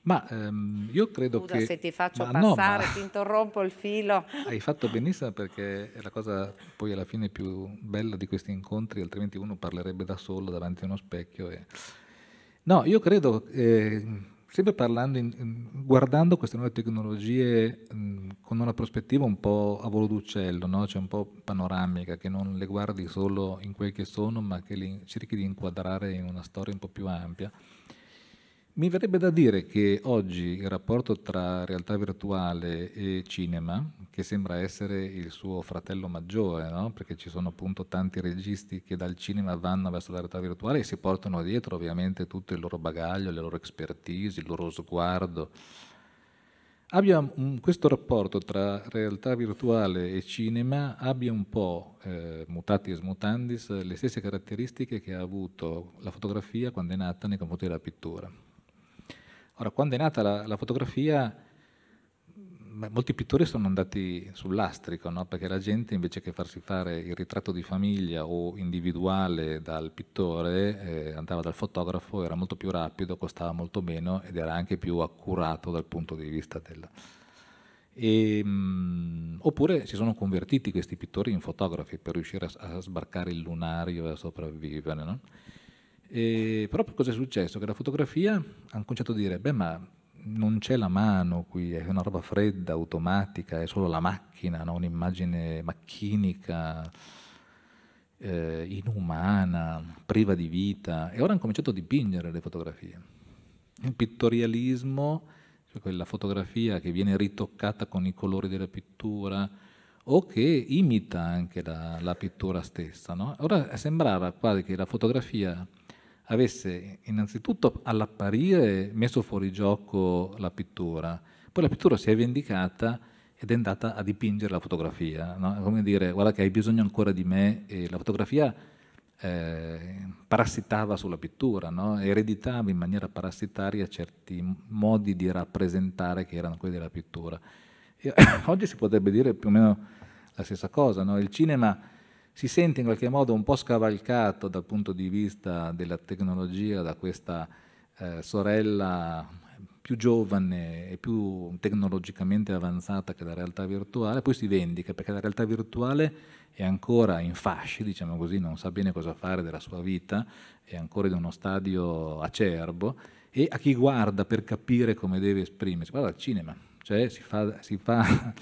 C: Ma ehm, io credo Scusa che... se ti faccio ma passare, no, ma... ti
B: interrompo il filo.
C: Hai fatto benissimo perché è la cosa poi alla fine più bella di questi incontri, altrimenti uno parlerebbe da solo davanti a uno specchio. E... No, io credo, eh, sempre parlando, in, guardando queste nuove tecnologie mh, con una prospettiva un po' a volo d'uccello, no? cioè un po' panoramica, che non le guardi solo in quel che sono, ma che li, cerchi di inquadrare in una storia un po' più ampia mi verrebbe da dire che oggi il rapporto tra realtà virtuale e cinema, che sembra essere il suo fratello maggiore, no? perché ci sono appunto tanti registi che dal cinema vanno verso la realtà virtuale e si portano dietro ovviamente tutto il loro bagaglio, le loro expertise, il loro sguardo, abbia questo rapporto tra realtà virtuale e cinema abbia un po', eh, mutati e smutandis, le stesse caratteristiche che ha avuto la fotografia quando è nata nei confronti della pittura. Ora, quando è nata la, la fotografia, beh, molti pittori sono andati sul lastrico, no? perché la gente invece che farsi fare il ritratto di famiglia o individuale dal pittore, eh, andava dal fotografo, era molto più rapido, costava molto meno ed era anche più accurato dal punto di vista della... E, ehm, mh, oppure si sono convertiti questi pittori in fotografi per riuscire a, a sbarcare il lunario e a sopravvivere. No? E, però cosa è successo? Che la fotografia ha cominciato a dire, beh ma non c'è la mano qui, è una roba fredda, automatica, è solo la macchina, no? un'immagine macchinica, eh, inumana, priva di vita. E ora hanno cominciato a dipingere le fotografie. Il pittorialismo, cioè quella fotografia che viene ritoccata con i colori della pittura o che imita anche la, la pittura stessa. No? Ora eh, sembrava quasi che la fotografia avesse innanzitutto all'apparire messo fuori gioco la pittura, poi la pittura si è vendicata ed è andata a dipingere la fotografia, no? come dire guarda che hai bisogno ancora di me e la fotografia eh, parassitava sulla pittura, no? ereditava in maniera parassitaria certi modi di rappresentare che erano quelli della pittura. E oggi si potrebbe dire più o meno la stessa cosa, no? il cinema si sente in qualche modo un po' scavalcato dal punto di vista della tecnologia da questa eh, sorella più giovane e più tecnologicamente avanzata che la realtà virtuale, poi si vendica perché la realtà virtuale è ancora in fasci, diciamo così, non sa bene cosa fare della sua vita, è ancora in uno stadio acerbo e a chi guarda per capire come deve esprimersi. Guarda il cinema, cioè si fa, si fa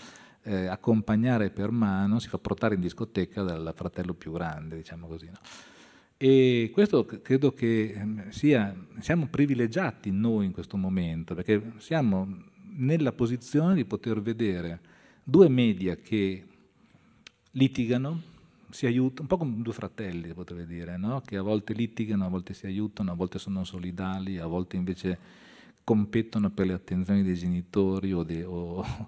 C: eh, accompagnare per mano, si fa portare in discoteca dal fratello più grande, diciamo così. No? E questo credo che ehm, sia, siamo privilegiati noi in questo momento, perché siamo nella posizione di poter vedere due media che litigano, si aiutano, un po' come due fratelli potrei dire, no? che a volte litigano, a volte si aiutano, a volte sono solidali, a volte invece competono per le attenzioni dei genitori o, de, o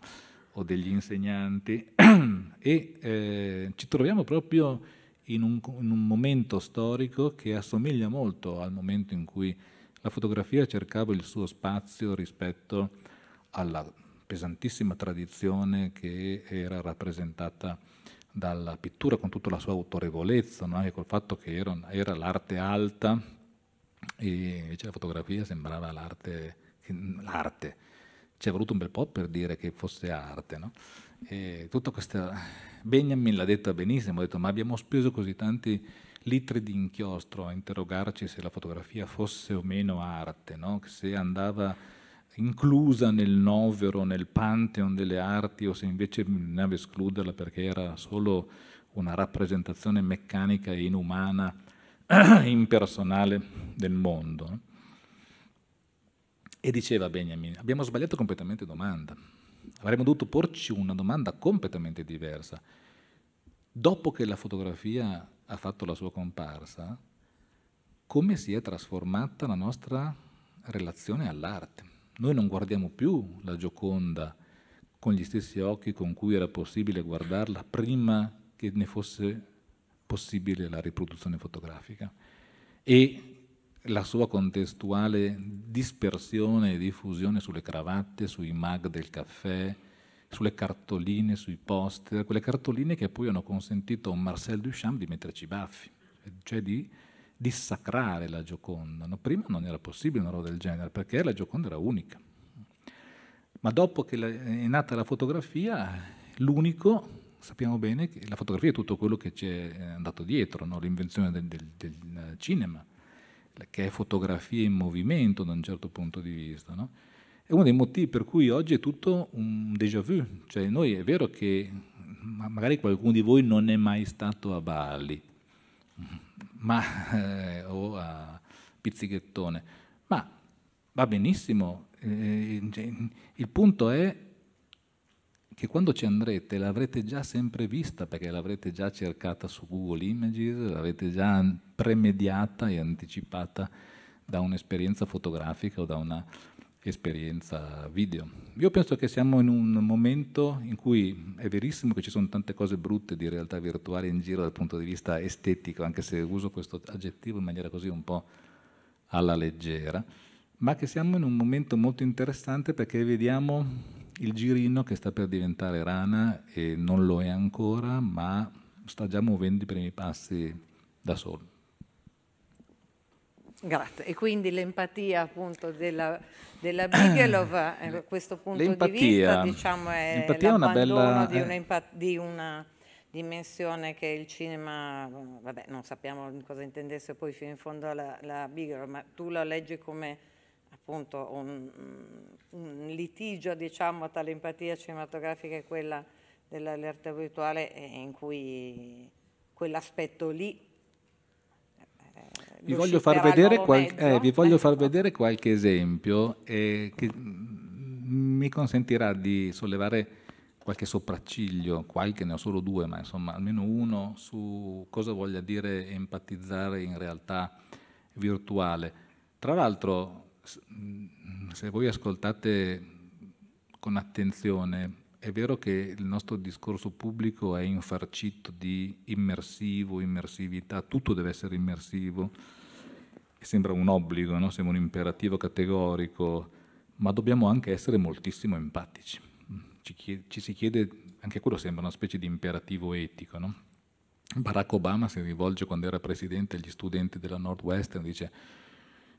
C: o degli insegnanti e eh, ci troviamo proprio in un, in un, momento storico che assomiglia molto al momento in cui la fotografia cercava il suo spazio rispetto alla pesantissima tradizione che era rappresentata dalla pittura con tutta la sua autorevolezza, no? anche col fatto che era, era l'arte alta e invece la fotografia sembrava l'arte, l'arte ci è voluto un bel po' per dire che fosse arte, no? E tutta questa... Benjamin l'ha detto benissimo, ha detto ma abbiamo speso così tanti litri di inchiostro a interrogarci se la fotografia fosse o meno arte, no? se andava inclusa nel novero, nel pantheon delle arti o se invece bisognava escluderla perché era solo una rappresentazione meccanica e inumana, impersonale del mondo. No? E diceva Benjamin, abbiamo sbagliato completamente domanda. Avremmo dovuto porci una domanda completamente diversa. Dopo che la fotografia ha fatto la sua comparsa, come si è trasformata la nostra relazione all'arte? Noi non guardiamo più la Gioconda con gli stessi occhi con cui era possibile guardarla prima che ne fosse possibile la riproduzione fotografica. E la sua contestuale dispersione e diffusione sulle cravatte, sui mag del caffè, sulle cartoline, sui poster, quelle cartoline che poi hanno consentito a Marcel Duchamp di metterci i baffi, cioè di dissacrare la Gioconda. No, prima non era possibile una roba del genere perché la Gioconda era unica. Ma dopo che è nata la fotografia, l'unico sappiamo bene che la fotografia è tutto quello che ci è andato dietro, no? l'invenzione del, del, del, cinema, che è fotografia in movimento da un certo punto di vista. No? È uno dei motivi per cui oggi è tutto un déjà vu, cioè noi è vero che magari qualcuno di voi non è mai stato a Bali ma, eh, o a Pizzighettone, ma va benissimo, eh, cioè, il punto è che quando ci andrete l'avrete già sempre vista perché l'avrete già cercata su Google Images, l'avrete già premediata e anticipata da un'esperienza fotografica o da un'esperienza video. Io penso che siamo in un momento in cui è verissimo che ci sono tante cose brutte di realtà virtuale in giro dal punto di vista estetico, anche se uso questo aggettivo in maniera così un po' alla leggera, ma che siamo in un momento molto interessante perché vediamo il girino che sta per diventare rana e non lo è ancora, ma sta già muovendo i primi passi da solo. Grazie,
B: e quindi l'empatia appunto della, della Bigelov a eh, questo punto l'empatia. di vista diciamo, è l'abbandono è bella... di, eh. una, di una dimensione che il cinema, vabbè non sappiamo cosa intendesse poi fino in fondo la, la Bigelov, ma tu la leggi come appunto un, un litigio diciamo, tra l'empatia cinematografica e quella dell'allerta virtuale eh, in cui quell'aspetto lì
C: eh, vi voglio, far vedere, qual- eh, vi voglio far vedere qualche esempio eh, che mi consentirà di sollevare qualche sopracciglio, qualche ne ho solo due, ma insomma almeno uno su cosa voglia dire empatizzare in realtà virtuale. Tra l'altro Mm, se voi ascoltate con attenzione, è vero che il nostro discorso pubblico è infarcito di immersivo, immersività, tutto deve essere immersivo, sembra un obbligo, no? sembra un imperativo categorico, ma dobbiamo anche essere moltissimo empatici. Ci, chiede, ci si chiede, anche quello sembra una specie di imperativo etico. No? Barack Obama si rivolge quando era presidente agli studenti della Northwestern, dice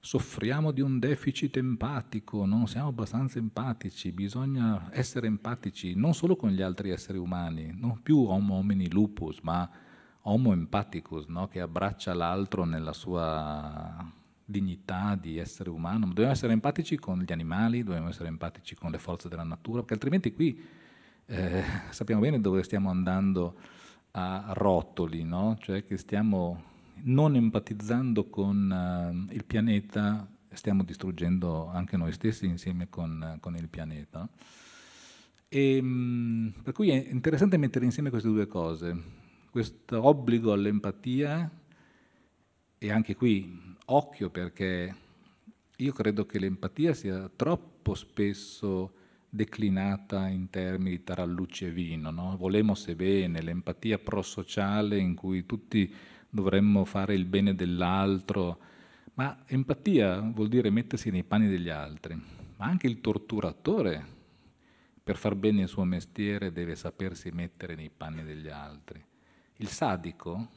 C: soffriamo di un deficit empatico, non siamo abbastanza empatici, bisogna essere empatici non solo con gli altri esseri umani, non più homo homini lupus, ma homo empaticus, no? che abbraccia l'altro nella sua dignità di essere umano. Dobbiamo essere empatici con gli animali, dobbiamo essere empatici con le forze della natura, perché altrimenti qui eh, sappiamo bene dove stiamo andando a rotoli, no? cioè che stiamo non empatizzando con eh, il pianeta stiamo distruggendo anche noi stessi insieme con, eh, con il pianeta. E, ehm, per cui è interessante mettere insieme queste due cose, questo obbligo all'empatia e anche qui occhio perché io credo che l'empatia sia troppo spesso declinata in termini di tarallucci e vino, no? volemo se bene, l'empatia prosociale in cui tutti dovremmo fare il bene dell'altro, ma empatia vuol dire mettersi nei panni degli altri, ma anche il torturatore per far bene il suo mestiere deve sapersi mettere nei panni degli altri. Il sadico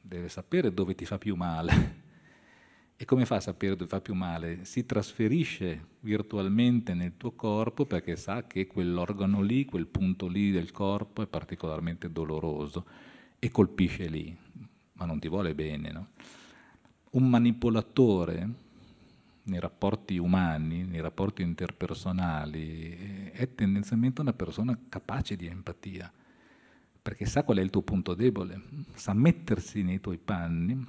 C: deve sapere dove ti fa più male. E come fa a sapere dove fa più male? Si trasferisce virtualmente nel tuo corpo perché sa che quell'organo lì, quel punto lì del corpo è particolarmente doloroso e colpisce lì ma non ti vuole bene. No? Un manipolatore nei rapporti umani, nei rapporti interpersonali, è tendenzialmente una persona capace di empatia, perché sa qual è il tuo punto debole, sa mettersi nei tuoi panni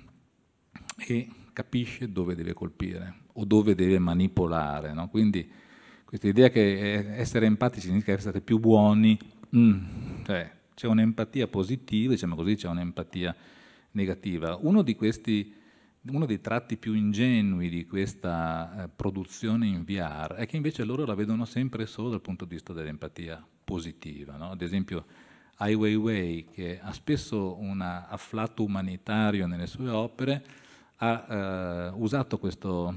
C: e capisce dove deve colpire o dove deve manipolare. No? Quindi questa idea che eh, essere empatici significa essere più buoni, mm, cioè, c'è un'empatia positiva, diciamo così, c'è un'empatia negativa. Uno, questi, uno dei tratti più ingenui di questa eh, produzione in VR è che invece loro la vedono sempre solo dal punto di vista dell'empatia positiva. No? Ad esempio Ai Weiwei, che ha spesso un afflato umanitario nelle sue opere, ha eh, usato questo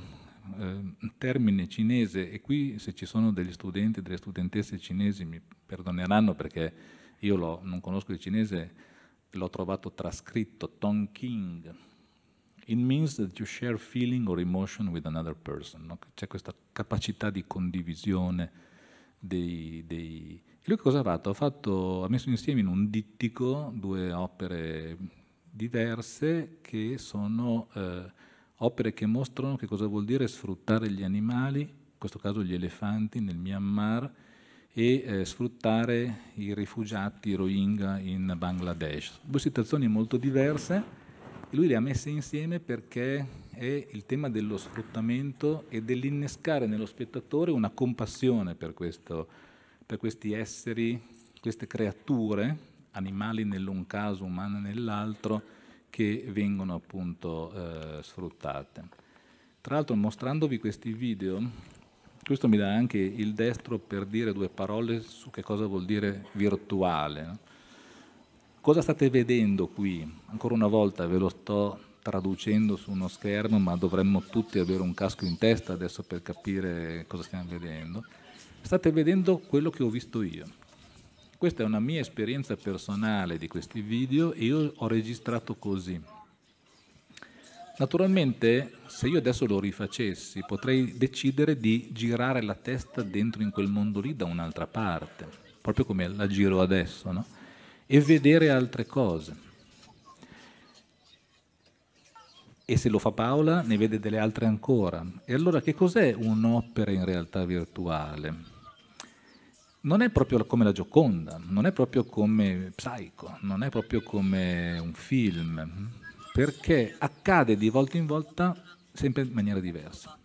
C: eh, termine cinese e qui se ci sono degli studenti e delle studentesse cinesi mi perdoneranno perché io lo, non conosco il cinese, l'ho trovato trascritto, Tom King. It means that you share feeling or emotion with another person. No? C'è questa capacità di condivisione dei, dei... Lui cosa ha fatto? Ha, fatto? ha messo insieme in un dittico due opere diverse che sono eh, opere che mostrano che cosa vuol dire sfruttare gli animali, in questo caso gli elefanti nel Myanmar, e eh, sfruttare i rifugiati Rohingya in Bangladesh. Due situazioni molto diverse e lui le ha messe insieme perché è il tema dello sfruttamento e dell'innescare nello spettatore una compassione per, questo, per questi esseri, queste creature, animali nell'un caso, umane nell'altro, che vengono appunto eh, sfruttate. Tra l'altro mostrandovi questi video questo mi dà anche il destro per dire due parole su che cosa vuol dire virtuale. Cosa state vedendo qui? Ancora una volta ve lo sto traducendo su uno schermo, ma dovremmo tutti avere un casco in testa adesso per capire cosa stiamo vedendo. State vedendo quello che ho visto io. Questa è una mia esperienza personale di questi video e io ho registrato così. Naturalmente, se io adesso lo rifacessi, potrei decidere di girare la testa dentro in quel mondo lì da un'altra parte, proprio come la giro adesso, no? e vedere altre cose. E se lo fa Paola, ne vede delle altre ancora. E allora che cos'è un'opera in realtà virtuale? non è proprio come la Gioconda, non è proprio come Psycho, non è proprio come un film perché accade di volta in volta sempre in maniera diversa.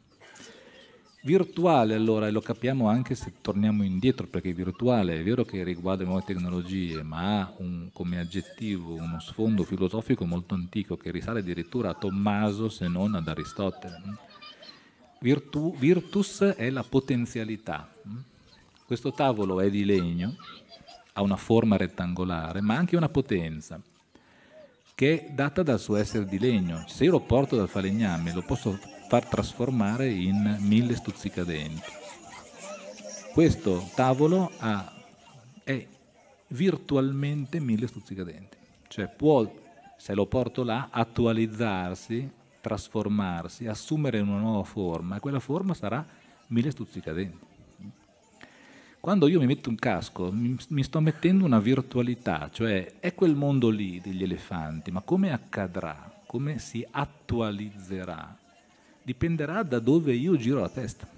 C: Virtuale allora, e lo capiamo anche se torniamo indietro, perché virtuale è vero che riguarda le nuove tecnologie, ma ha un, come aggettivo uno sfondo filosofico molto antico che risale addirittura a Tommaso se non ad Aristotele. Virtu, virtus è la potenzialità. Questo tavolo è di legno, ha una forma rettangolare, ma anche una potenza che è data dal suo essere di legno. Se io lo porto dal falegname lo posso far trasformare in mille stuzzicadenti. Questo tavolo ha, è virtualmente mille stuzzicadenti, cioè può, se lo porto là, attualizzarsi, trasformarsi, assumere una nuova forma e quella forma sarà mille stuzzicadenti quando io mi metto un casco mi, sto mettendo una virtualità, cioè è quel mondo lì degli elefanti, ma come accadrà, come si attualizzerà, dipenderà da dove io giro la testa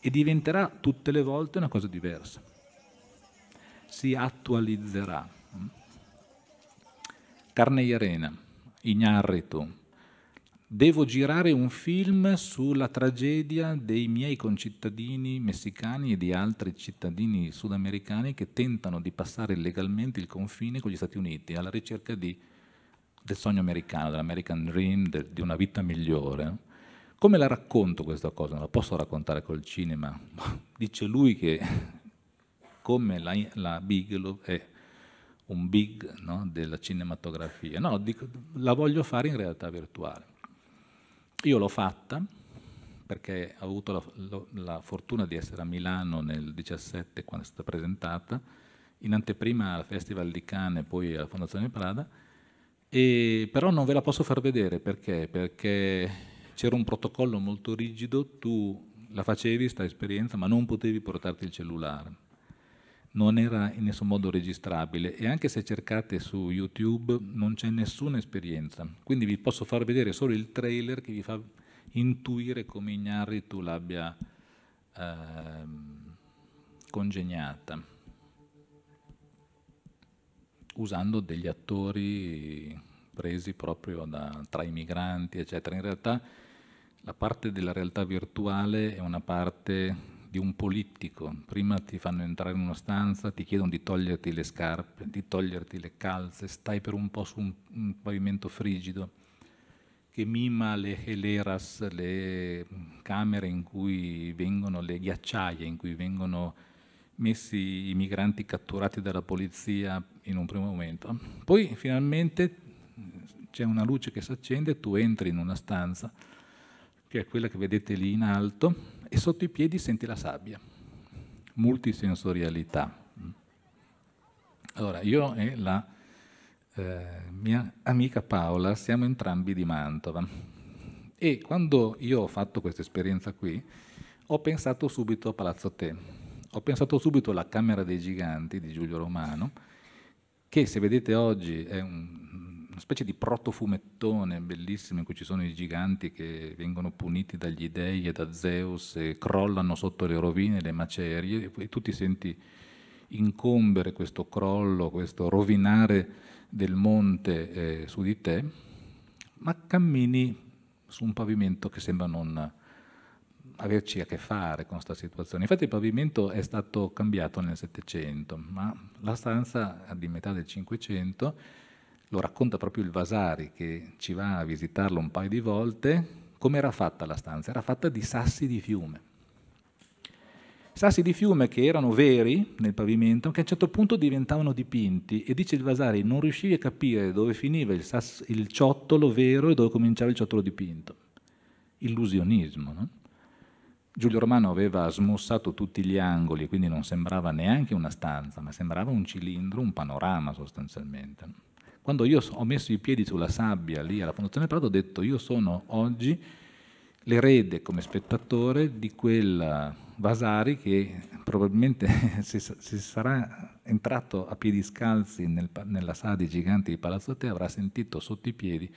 C: e diventerà tutte le volte una cosa diversa, si attualizzerà. Carne Iarena, Ignarritu, devo girare un film sulla tragedia dei miei concittadini messicani e di altri cittadini sudamericani che tentano di passare legalmente il confine con gli Stati Uniti alla ricerca di, del sogno americano, dell'American Dream, de, di una vita migliore. Come la racconto questa cosa? Non la posso raccontare col cinema. Dice lui che come la, la Bigelow è un big no, della cinematografia. No, dico, la voglio fare in realtà virtuale. Io l'ho fatta perché ho avuto la, la, la, fortuna di essere a Milano nel 17 quando è stata presentata, in anteprima al Festival di Cannes e poi alla Fondazione Prada, e, però non ve la posso far vedere perché? Perché c'era un protocollo molto rigido, tu la facevi questa esperienza ma non potevi portarti il cellulare non era in nessun modo registrabile e anche se cercate su YouTube non c'è nessuna esperienza. Quindi vi posso far vedere solo il trailer che vi fa intuire come Ignari tu l'abbia eh, congegnata, usando degli attori presi proprio da, tra i migranti, eccetera. In realtà la parte della realtà virtuale è una parte di un politico. Prima ti fanno entrare in una stanza, ti chiedono di toglierti le scarpe, di toglierti le calze, stai per un po' su un, un pavimento frigido che mima le heleras, le camere in cui vengono, le ghiacciaie in cui vengono messi i migranti catturati dalla polizia in un primo momento. Poi finalmente c'è una luce che si accende, tu entri in una stanza, che è quella che vedete lì in alto, e sotto i piedi senti la sabbia. Multisensorialità. Allora, io e la eh, mia amica Paola siamo entrambi di Mantova e quando io ho fatto questa esperienza qui ho pensato subito a Palazzo Te, ho pensato subito alla Camera dei Giganti di Giulio Romano, che se vedete oggi è un una specie di protofumettone bellissimo in cui ci sono i giganti che vengono puniti dagli dei e da Zeus e crollano sotto le rovine, le macerie, e poi tu ti senti incombere questo crollo, questo rovinare del monte eh, su di te, ma cammini su un pavimento che sembra non averci a che fare con questa situazione. Infatti il pavimento è stato cambiato nel Settecento, ma la stanza di metà del Cinquecento lo racconta proprio il Vasari che ci va a visitarlo un paio di volte, come era fatta la stanza? Era fatta di sassi di fiume. Sassi di fiume che erano veri nel pavimento, che a un certo punto diventavano dipinti e dice il Vasari non riuscivi a capire dove finiva il, sass- il ciottolo vero e dove cominciava il ciottolo dipinto. Illusionismo, no? Giulio Romano aveva smossato tutti gli angoli, quindi non sembrava neanche una stanza, ma sembrava un cilindro, un panorama sostanzialmente. No? Quando io ho messo i piedi sulla sabbia lì alla Fondazione Prato ho detto io sono oggi l'erede come spettatore di quel Vasari che probabilmente se, se sarà entrato a piedi scalzi nel, nella sala dei giganti di Palazzo Te avrà sentito sotto i piedi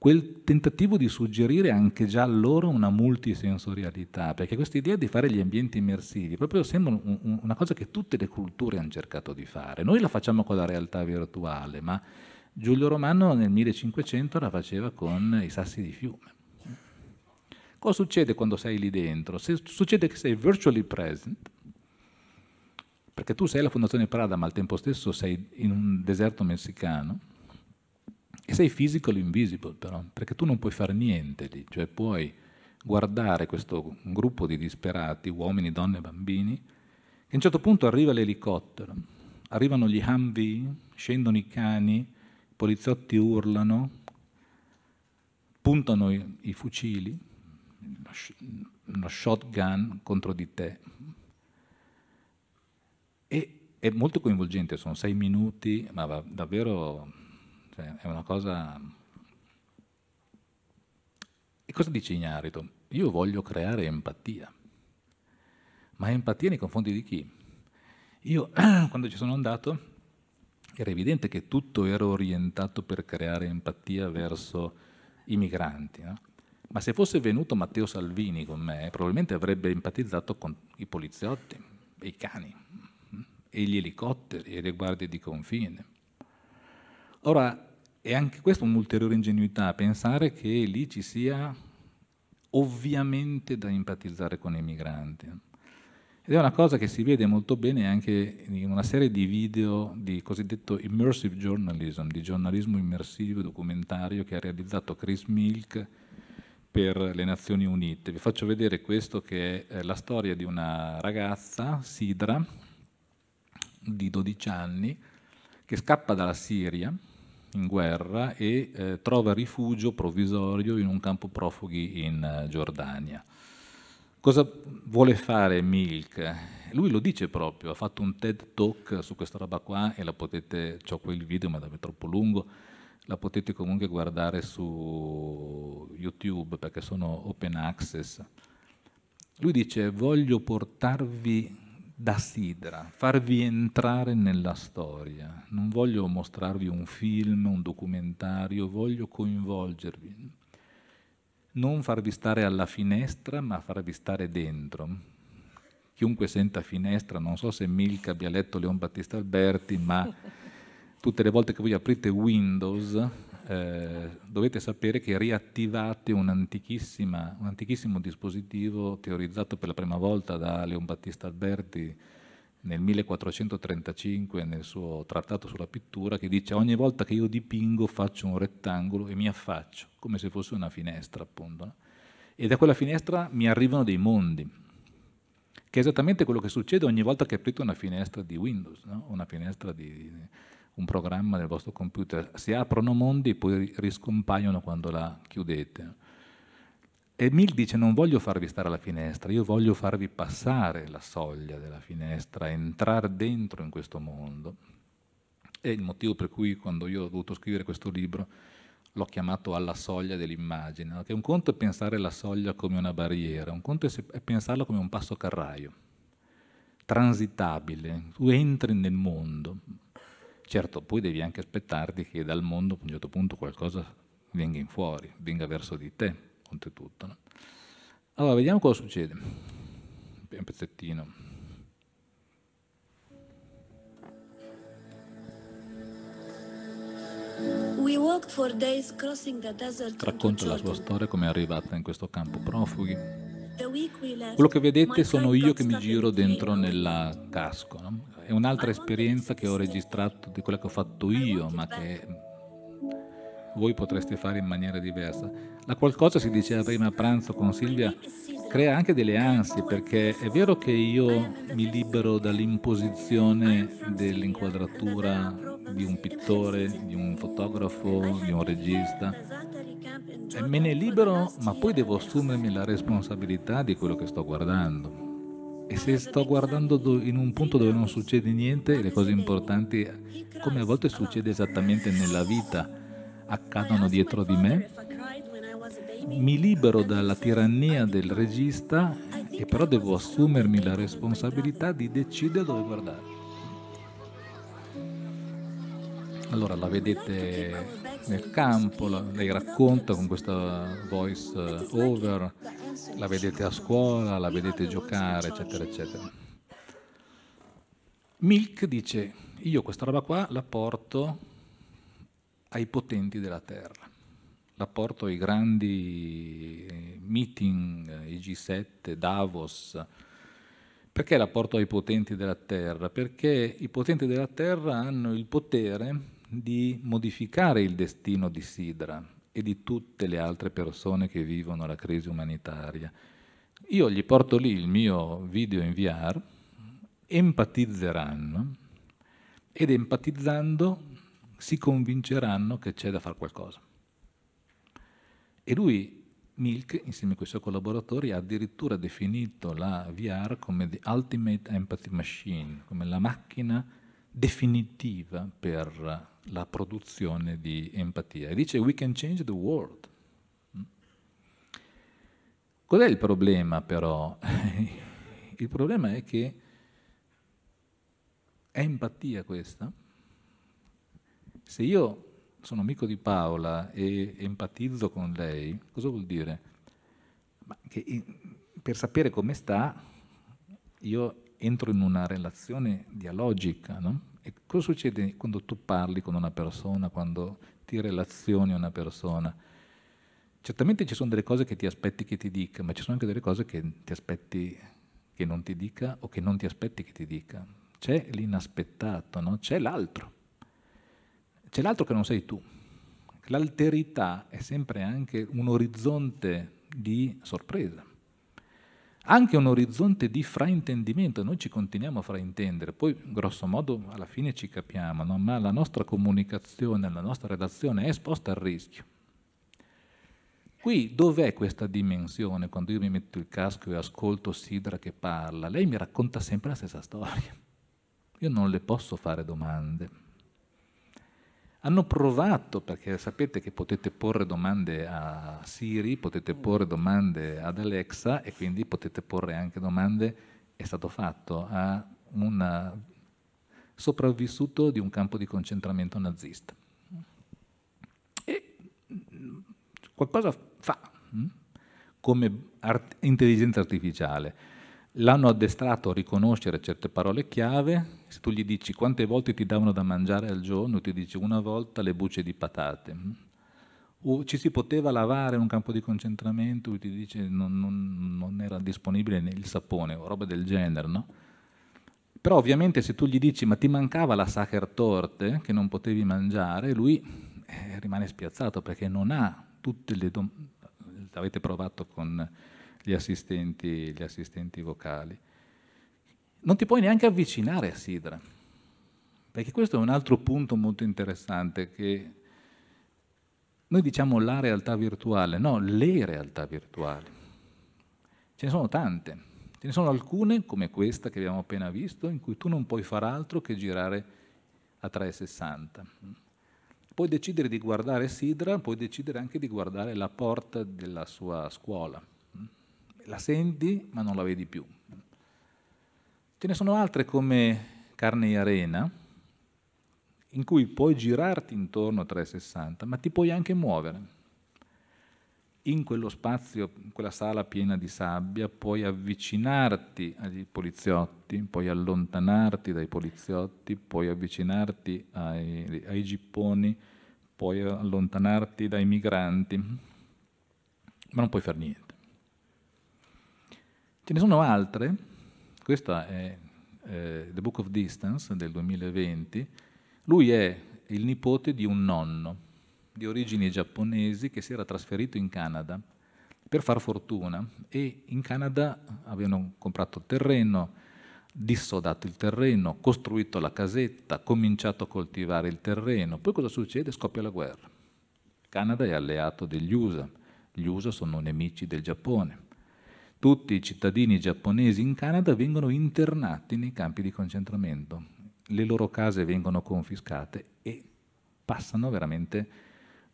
C: quel tentativo di suggerire anche già loro una multisensorialità, perché questa idea di fare gli ambienti immersivi proprio sembra un, un, una cosa che tutte le culture hanno cercato di fare. Noi la facciamo con la realtà virtuale, ma Giulio Romano nel 1500 la faceva con i sassi di fiume. Cosa succede quando sei lì dentro? Se succede che sei virtually present, perché tu sei la Fondazione Prada ma al tempo stesso sei in un deserto messicano, e sei physical invisible però, perché tu non puoi fare niente lì, cioè puoi guardare questo gruppo di disperati, uomini, donne, e bambini, che a un certo punto arriva l'elicottero, arrivano gli Humvee, scendono i cani, i poliziotti urlano, puntano i, i fucili, uno shotgun contro di te. E è molto coinvolgente, sono sei minuti, ma va davvero cioè, è una cosa... E cosa dice Ignarito? Io voglio creare empatia. Ma empatia nei confronti di chi? Io, quando ci sono andato, era evidente che tutto era orientato per creare empatia verso i migranti. No? Ma se fosse venuto Matteo Salvini con me, probabilmente avrebbe empatizzato con i poliziotti, e i cani, mm, e gli elicotteri, e le guardie di confine. Ora, e anche questa è un'ulteriore ingenuità, pensare che lì ci sia ovviamente da empatizzare con i migranti. Ed è una cosa che si vede molto bene anche in una serie di video di cosiddetto immersive journalism, di giornalismo immersivo documentario che ha realizzato Chris Milk per le Nazioni Unite. Vi faccio vedere questo che è eh, la storia di una ragazza, Sidra, di 12 anni, che scappa dalla Siria in guerra e eh, trova rifugio provvisorio in un campo profughi in uh, Giordania. Cosa vuole fare Milk? Lui lo dice proprio, ha fatto un TED Talk su questa roba qua e la potete, ho qui il video ma è troppo lungo, la potete comunque guardare su YouTube perché sono open access. Lui dice voglio portarvi da sidra, farvi entrare nella storia. Non voglio mostrarvi un film, un documentario, voglio coinvolgervi. Non farvi stare alla finestra, ma farvi stare dentro. Chiunque senta finestra, non so se Milka abbia letto Leon Battista Alberti, ma tutte le volte che voi aprite Windows eh, dovete sapere che riattivate un, antichissimo dispositivo teorizzato per la prima volta da Leon Battista Alberti nel 1435 nel suo trattato sulla pittura che dice ogni volta che io dipingo faccio un rettangolo e mi affaccio, come se fosse una finestra appunto. No? E da quella finestra mi arrivano dei mondi, che è esattamente quello che succede ogni volta che aprite una finestra di Windows, no? una finestra di, di un programma nel vostro computer, si aprono mondi e poi riscompaiono quando la chiudete. E Mill dice non voglio farvi stare alla finestra, io voglio farvi passare la soglia della finestra, entrare dentro in questo mondo. È il motivo per cui quando io ho dovuto scrivere questo libro l'ho chiamato alla soglia dell'immagine, perché un conto è pensare la soglia come una barriera, un conto è pensarla come un passo carraio, transitabile, tu entri nel mondo, Certo, poi devi anche aspettarti che dal mondo a un certo punto qualcosa venga in fuori, venga verso di te, oltretutto. No? Allora, vediamo cosa succede. Un pezzettino. Racconta la sua storia come è arrivata in questo campo profughi. Quello che vedete sono io che mi giro dentro nel casco. No? è un'altra esperienza che ho registrato di quella che ho fatto io, ma che voi potreste fare in maniera diversa. La qualcosa si diceva prima a pranzo con Silvia, crea anche delle ansie, perché è vero che io mi libero dall'imposizione dell'inquadratura di un pittore, di un fotografo, di un regista. E me ne libero, ma poi devo assumermi la responsabilità di quello che sto guardando. E se sto guardando in un punto dove non succede niente, le cose importanti, come a volte succede esattamente nella vita, accadono dietro di me, mi libero dalla tirannia del regista e però devo assumermi la responsabilità di decidere dove guardare. Allora la vedete nel campo, lei racconta con questa voice eh, over, la vedete a scuola, la vedete giocare, eccetera, eccetera. Milk dice, io questa roba qua la porto ai potenti della terra, la porto ai grandi eh, meeting, eh, i G7, Davos, perché la porto ai potenti della terra? Perché i potenti della terra hanno il potere di modificare il destino di Sidra e di tutte le altre persone che vivono la crisi umanitaria. Io gli porto lì il mio video in VR, empatizzeranno ed empatizzando si convinceranno che c'è da fare qualcosa. E lui, Milk, insieme ai suoi collaboratori, ha addirittura definito la VR come the ultimate empathy machine, come la macchina definitiva per la produzione di empatia. E dice we can change the world. Mm. Qual è il problema però? il problema è che è empatia questa? Se io sono amico di Paola e empatizzo con lei, cosa vuol dire? Ma che per sapere come sta, io entro in una relazione dialogica. No? E cosa succede quando tu parli con una persona, quando ti relazioni a una persona? Certamente ci sono delle cose che ti aspetti che ti dica, ma ci sono anche delle cose che ti aspetti che non ti dica o che non ti aspetti che ti dica. C'è l'inaspettato, no? c'è l'altro. C'è l'altro che non sei tu. L'alterità è sempre anche un orizzonte di sorpresa anche un orizzonte di fraintendimento, noi ci continuiamo a fraintendere, poi grosso modo alla fine ci capiamo, no? ma la nostra comunicazione, la nostra relazione è esposta al rischio. Qui dov'è questa dimensione quando io mi metto il casco e ascolto Sidra che parla? Lei mi racconta sempre la stessa storia. Io non le posso fare domande hanno provato, perché sapete che potete porre domande a Siri, potete mm. porre domande ad Alexa e quindi potete porre anche domande, è stato fatto a un sopravvissuto di un campo di concentramento nazista. E mm, qualcosa fa mm, come art- intelligenza artificiale l'hanno addestrato a riconoscere certe parole chiave. Se tu gli dici quante volte ti davano da mangiare al giorno, ti dice una volta le bucce di patate. O ci si poteva lavare in un campo di concentramento, ti dice non, non, non era disponibile il sapone o roba del genere, no? Però ovviamente se tu gli dici ma ti mancava la sacher torte che non potevi mangiare, lui eh, rimane spiazzato perché non ha tutte le... domande, l'avete provato con gli assistenti, gli assistenti vocali. Non ti puoi neanche avvicinare a Sidra, perché questo è un altro punto molto interessante che noi diciamo la realtà virtuale, no, le realtà virtuali. Ce ne sono tante, ce ne sono alcune come questa che abbiamo appena visto, in cui tu non puoi far altro che girare a 360. Puoi decidere di guardare Sidra, puoi decidere anche di guardare la porta della sua scuola, la senti ma non la vedi più. Ce ne sono altre come Carne e Arena, in cui puoi girarti intorno a 360, ma ti puoi anche muovere. In quello spazio, in quella sala piena di sabbia, puoi avvicinarti ai poliziotti, puoi allontanarti dai poliziotti, puoi avvicinarti ai, ai gipponi, puoi allontanarti dai migranti, ma non puoi fare niente. Ce ne sono altre, questa è eh, The Book of Distance del 2020, lui è il nipote di un nonno di origini giapponesi che si era trasferito in Canada per far fortuna e in Canada avevano comprato terreno, dissodato il terreno, costruito la casetta, cominciato a coltivare il terreno. Poi cosa succede? Scoppia la guerra. Il Canada è alleato degli USA, gli USA sono nemici del Giappone. Tutti i cittadini giapponesi in Canada vengono internati nei campi di concentramento, le loro case vengono confiscate e passano veramente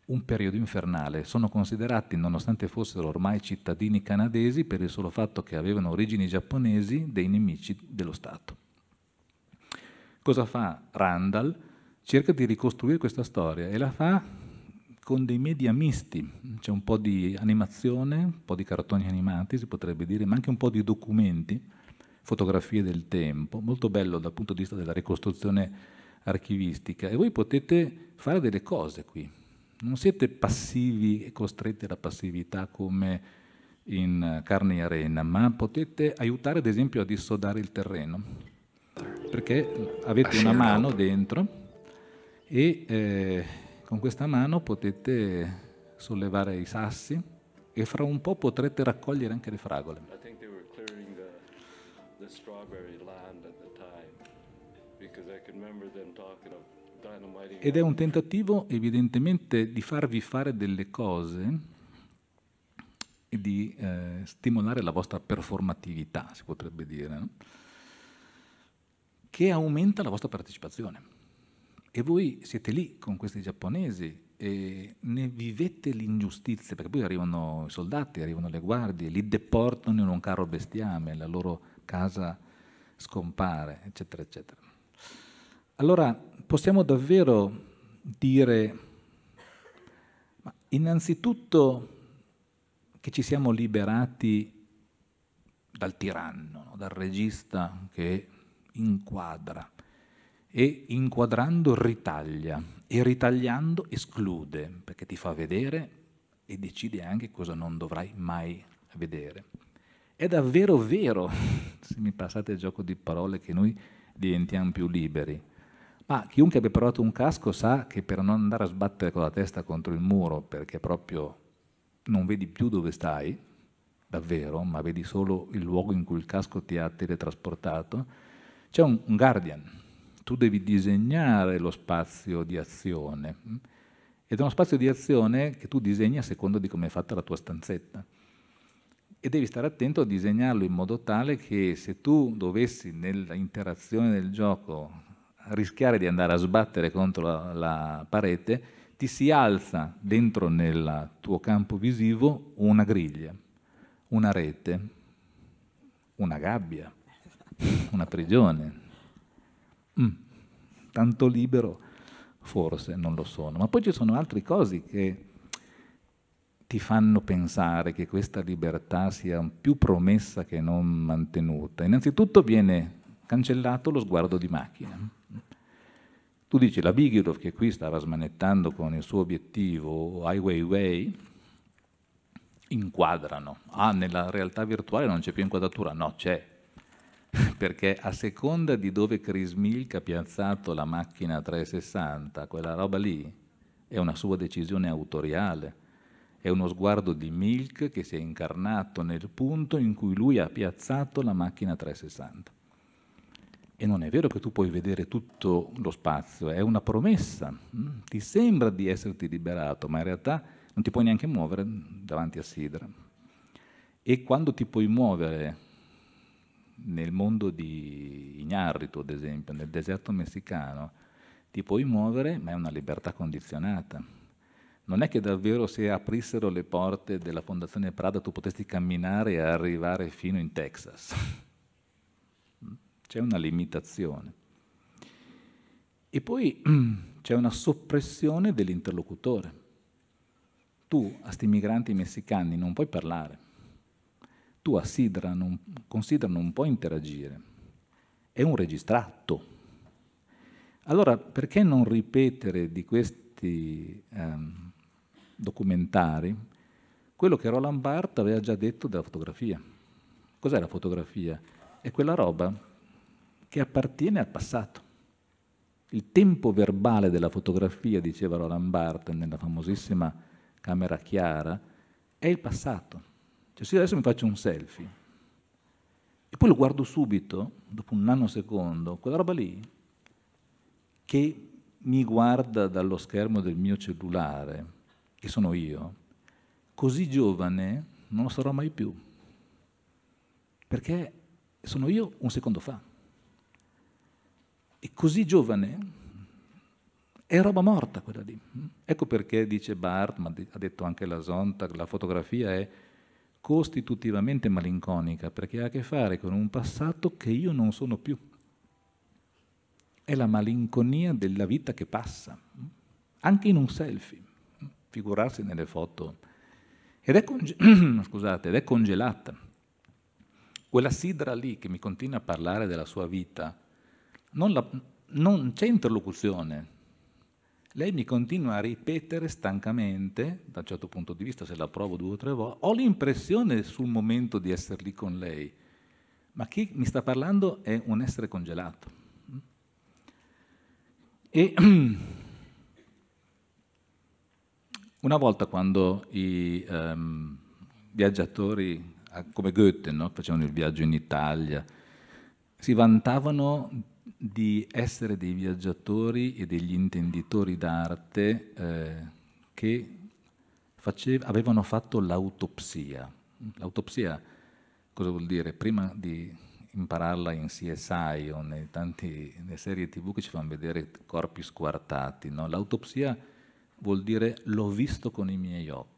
C: un periodo infernale. Sono considerati, nonostante fossero ormai cittadini canadesi, per il solo fatto che avevano origini giapponesi, dei nemici dello Stato. Cosa fa Randall? Cerca di ricostruire questa storia e la fa con dei media misti, c'è un po' di animazione, un po' di cartoni animati si potrebbe dire, ma anche un po' di documenti, fotografie del tempo, molto bello dal punto di vista della ricostruzione archivistica e voi potete fare delle cose qui, non siete passivi e costretti alla passività come in carne e arena, ma potete aiutare ad esempio a dissodare il terreno, perché avete una mano dentro e... Eh, con questa mano potete sollevare i sassi e fra un po' potrete raccogliere anche le fragole. Ed è un tentativo evidentemente di farvi fare delle cose e di eh, stimolare la vostra performatività, si potrebbe dire, no? che aumenta la vostra partecipazione. E voi siete lì con questi giapponesi e ne vivete l'ingiustizia, perché poi arrivano i soldati, arrivano le guardie, li deportano in un carro bestiame, la loro casa scompare, eccetera, eccetera. Allora possiamo davvero dire, innanzitutto, che ci siamo liberati dal tiranno, dal regista che inquadra e inquadrando ritaglia e ritagliando esclude perché ti fa vedere e decide anche cosa non dovrai mai vedere. È davvero vero, se mi passate il gioco di parole, che noi diventiamo più liberi. Ma chiunque abbia provato un casco sa che per non andare a sbattere con la testa contro il muro, perché proprio non vedi più dove stai, davvero, ma vedi solo il luogo in cui il casco ti ha teletrasportato, c'è un guardian, tu devi disegnare lo spazio di azione. Ed è uno spazio di azione che tu disegni a seconda di come è fatta la tua stanzetta. E devi stare attento a disegnarlo in modo tale che se tu dovessi nell'interazione del gioco rischiare di andare a sbattere contro la, la parete, ti si alza dentro nel tuo campo visivo una griglia, una rete, una gabbia, una prigione, mm, tanto libero, forse non lo sono. Ma poi ci sono altre cose che ti fanno pensare che questa libertà sia più promessa che non mantenuta. Innanzitutto viene cancellato lo sguardo di macchina. Tu dici la Bigirov che qui stava smanettando con il suo obiettivo Ai Weiwei, inquadrano. Ah, nella realtà virtuale non c'è più inquadratura? No, c'è. perché a seconda di dove Chris Milk ha piazzato la macchina 360, quella roba lì è una sua decisione autoriale, è uno sguardo di Milk che si è incarnato nel punto in cui lui ha piazzato la macchina 360. E non è vero che tu puoi vedere tutto lo spazio, è una promessa, mm, ti sembra di esserti liberato, ma in realtà non ti puoi neanche muovere davanti a Sidra. E quando ti puoi muovere nel mondo di Ignarrito, ad esempio, nel deserto messicano, ti puoi muovere, ma è una libertà condizionata. Non è che davvero se aprissero le porte della Fondazione Prada tu potessi camminare e arrivare fino in Texas. c'è una limitazione. E poi c'è una soppressione dell'interlocutore. Tu a sti migranti messicani non puoi parlare tu sidra non, considera non può interagire, è un registrato. Allora perché non ripetere di questi ehm, documentari quello che Roland Barthes aveva già detto della fotografia? Cos'è la fotografia? È quella roba che appartiene al passato. Il tempo verbale della fotografia, diceva Roland Barthes nella famosissima Camera Chiara, è il passato. Cioè, se adesso mi faccio un selfie e poi lo guardo subito, dopo un anno secondo, quella roba lì che mi guarda dallo schermo del mio cellulare, che sono io, così giovane non lo sarò mai più, perché sono io un secondo fa. E così giovane è roba morta quella lì. Ecco perché dice Barth, ma ha detto anche la Zonta, la fotografia è costitutivamente malinconica, perché ha a che fare con un passato che io non sono più. È la malinconia della vita che passa, anche in un selfie, figurarsi nelle foto. Ed è, conge- Scusate, ed è congelata. Quella sidra lì che mi continua a parlare della sua vita, non, la, non c'è interlocuzione, lei mi continua a ripetere stancamente, da un certo punto di vista, se la provo due o tre volte, ho l'impressione sul momento di essere lì con lei, ma chi mi sta parlando è un essere congelato. E una volta quando i um, viaggiatori, ah, come Goethe, no? facevano il viaggio in Italia, si vantavano di essere dei viaggiatori e degli intenditori d'arte eh, che face- avevano fatto l'autopsia. L'autopsia cosa vuol dire? Prima di impararla in CSI o nei tanti, nelle serie tv che ci fanno vedere corpi squartati, no? l'autopsia vuol dire l'ho visto con i miei occhi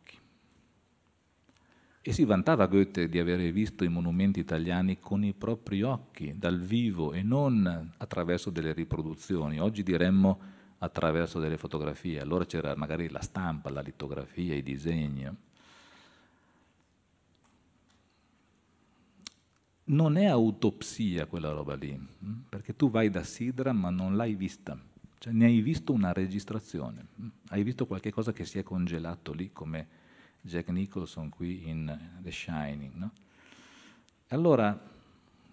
C: e si vantava Goethe di avere visto i monumenti italiani con i propri occhi, dal vivo e non attraverso delle riproduzioni. Oggi diremmo attraverso delle fotografie, allora c'era magari la stampa, la litografia, i disegni. Non è autopsia quella roba lì, mm? perché tu vai da Sidra ma non l'hai vista, cioè ne hai visto una registrazione, mm? hai visto qualche cosa che si è congelato lì come Jack Nicholson qui in The Shining. No? Allora,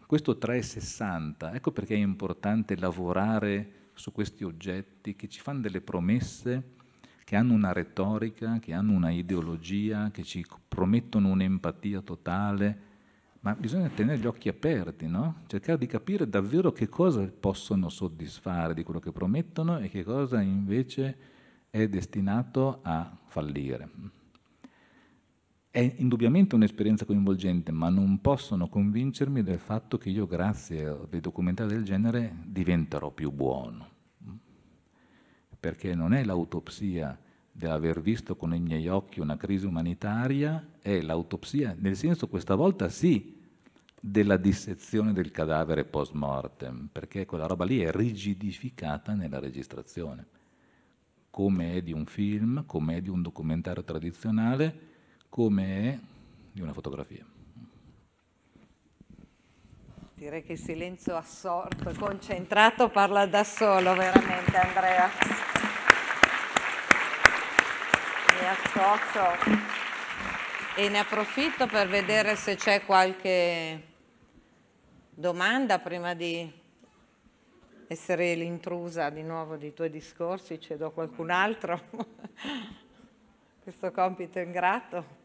C: questo 360, ecco perché è importante lavorare su questi oggetti che ci fanno delle promesse, che hanno una retorica, che hanno una ideologia, che ci promettono un'empatia totale, ma bisogna tenere gli occhi aperti, no? cercare di capire davvero che cosa possono soddisfare di quello che promettono e che cosa invece è destinato a fallire. È indubbiamente un'esperienza coinvolgente, ma non possono convincermi del fatto che io, grazie a dei documentari del genere, diventerò più buono. Perché non è l'autopsia dell'aver visto con i miei occhi una crisi umanitaria, è l'autopsia, nel senso questa volta sì, della dissezione del cadavere post mortem, perché quella roba lì è rigidificata nella registrazione, come è di un film, come è di un documentario tradizionale come di una fotografia.
B: Direi che il silenzio assorto e concentrato parla da solo, veramente Andrea. Mi associo e ne approfitto per vedere se c'è qualche domanda prima di essere l'intrusa di nuovo dei tuoi discorsi, cedo a qualcun altro questo compito ingrato.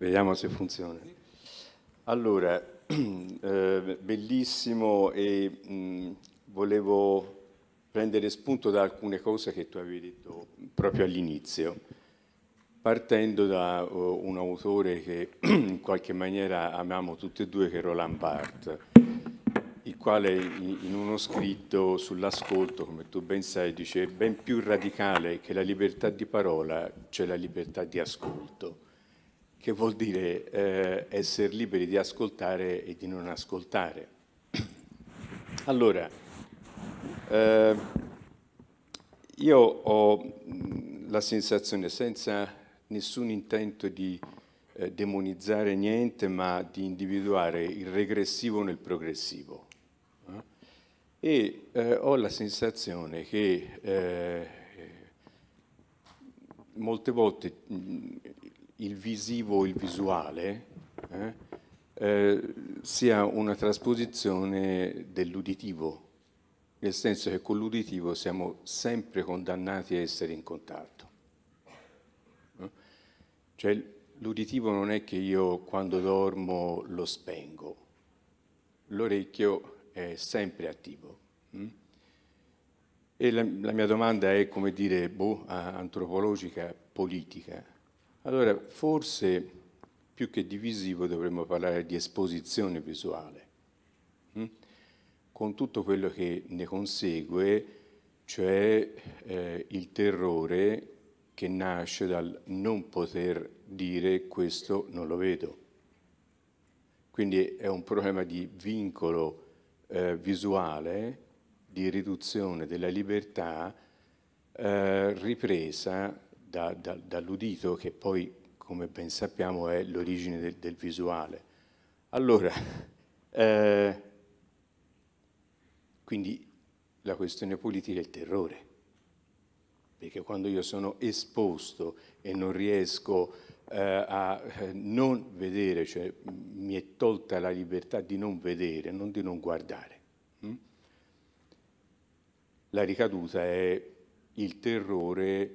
D: Vediamo se funziona. Allora, eh, bellissimo e mh, mm, volevo prendere spunto da alcune cose che tu avevi detto proprio all'inizio, partendo da uh, un autore che in qualche maniera amiamo tutti e due, che è Roland Barthes, il quale in, uno scritto sull'ascolto, come tu ben sai, dice ben più radicale che la libertà di parola c'è cioè la libertà di ascolto che vuol dire eh, essere liberi di ascoltare e di non ascoltare. Allora, eh, io ho mm, la sensazione, senza nessun intento di eh, demonizzare niente, ma di individuare il regressivo nel progressivo. Eh? E eh, ho la sensazione che eh, molte volte mm, il visivo, il visuale, eh, eh, sia una trasposizione dell'uditivo, nel senso che con l'uditivo siamo sempre condannati a essere in contatto. Eh? Cioè l'uditivo non è che io quando dormo lo spengo, l'orecchio è sempre attivo. Hm? E la, la, mia domanda è, come dire, boh, antropologica, politica. Allora, forse più che divisivo dovremmo parlare di esposizione visuale, hm? con tutto quello che ne consegue, cioè eh, il terrore che nasce dal non poter dire questo non lo vedo. Quindi è un problema di vincolo eh, visuale, di riduzione della libertà eh, ripresa da, da, dall'udito che poi, come ben sappiamo, è l'origine del, del visuale. Allora, eh, quindi la questione politica è il terrore, perché quando io sono esposto e non riesco eh, a eh, non vedere, cioè mi è tolta la libertà di non vedere, non di non guardare, hm? la ricaduta è il terrore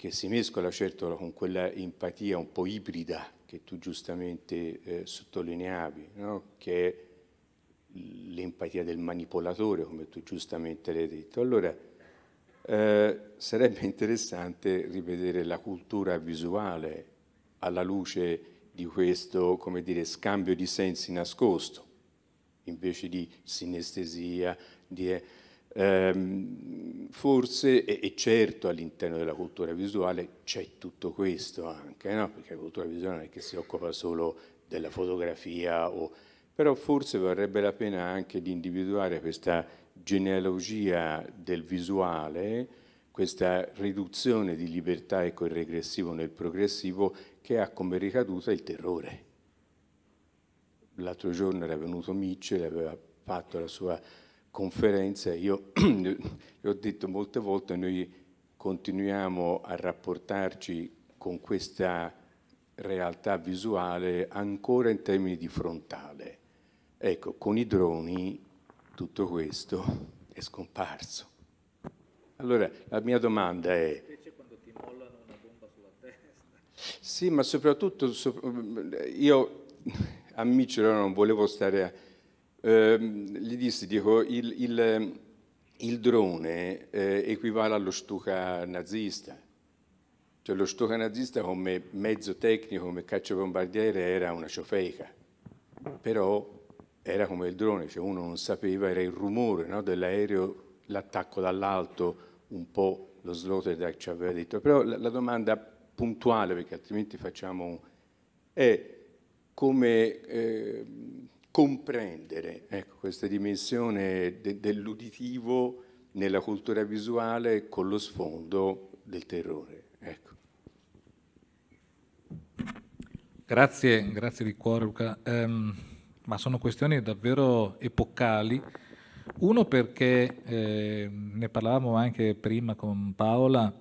D: che si mescola certo con quella empatia un po' ibrida che tu giustamente eh, sottolineavi, no? che è l'empatia del manipolatore, come tu giustamente l'hai detto. Allora, eh, sarebbe interessante rivedere la cultura visuale alla luce di questo, come dire, scambio di sensi nascosto, invece di sinestesia, di eh, Ehm, forse, e, e, certo all'interno della cultura visuale c'è tutto questo anche, no? perché la cultura visuale non è che si occupa solo della fotografia, o... però forse varrebbe la pena anche di individuare questa genealogia del visuale, questa riduzione di libertà e col regressivo nel progressivo che ha come ricaduta il terrore. L'altro giorno era venuto Mitchell, aveva fatto la sua conferenza io ho detto molte volte noi continuiamo a rapportarci con questa realtà visuale ancora in termini di frontale. Ecco, con i droni tutto questo è scomparso. Allora, la mia domanda è... Sì, ma soprattutto io a Michelin non volevo stare a Ehm, gli dissi, dico, il, il, il drone eh, equivale allo stuca nazista. Cioè lo stuca nazista come mezzo tecnico, come cacciabombardiere, era una ciofeca. Però era come il drone, cioè uno non sapeva, era il rumore no, dell'aereo, l'attacco dall'alto, un po' lo Sloterdijk ci aveva detto. Però la, la domanda puntuale, perché altrimenti facciamo... è come, eh, comprendere ecco, questa dimensione de dell'uditivo nella cultura visuale con lo sfondo del terrore. Ecco.
C: Grazie, grazie di cuore Luca. Um, ma sono questioni davvero epocali. Uno perché, eh, ne parlavamo anche prima con Paola,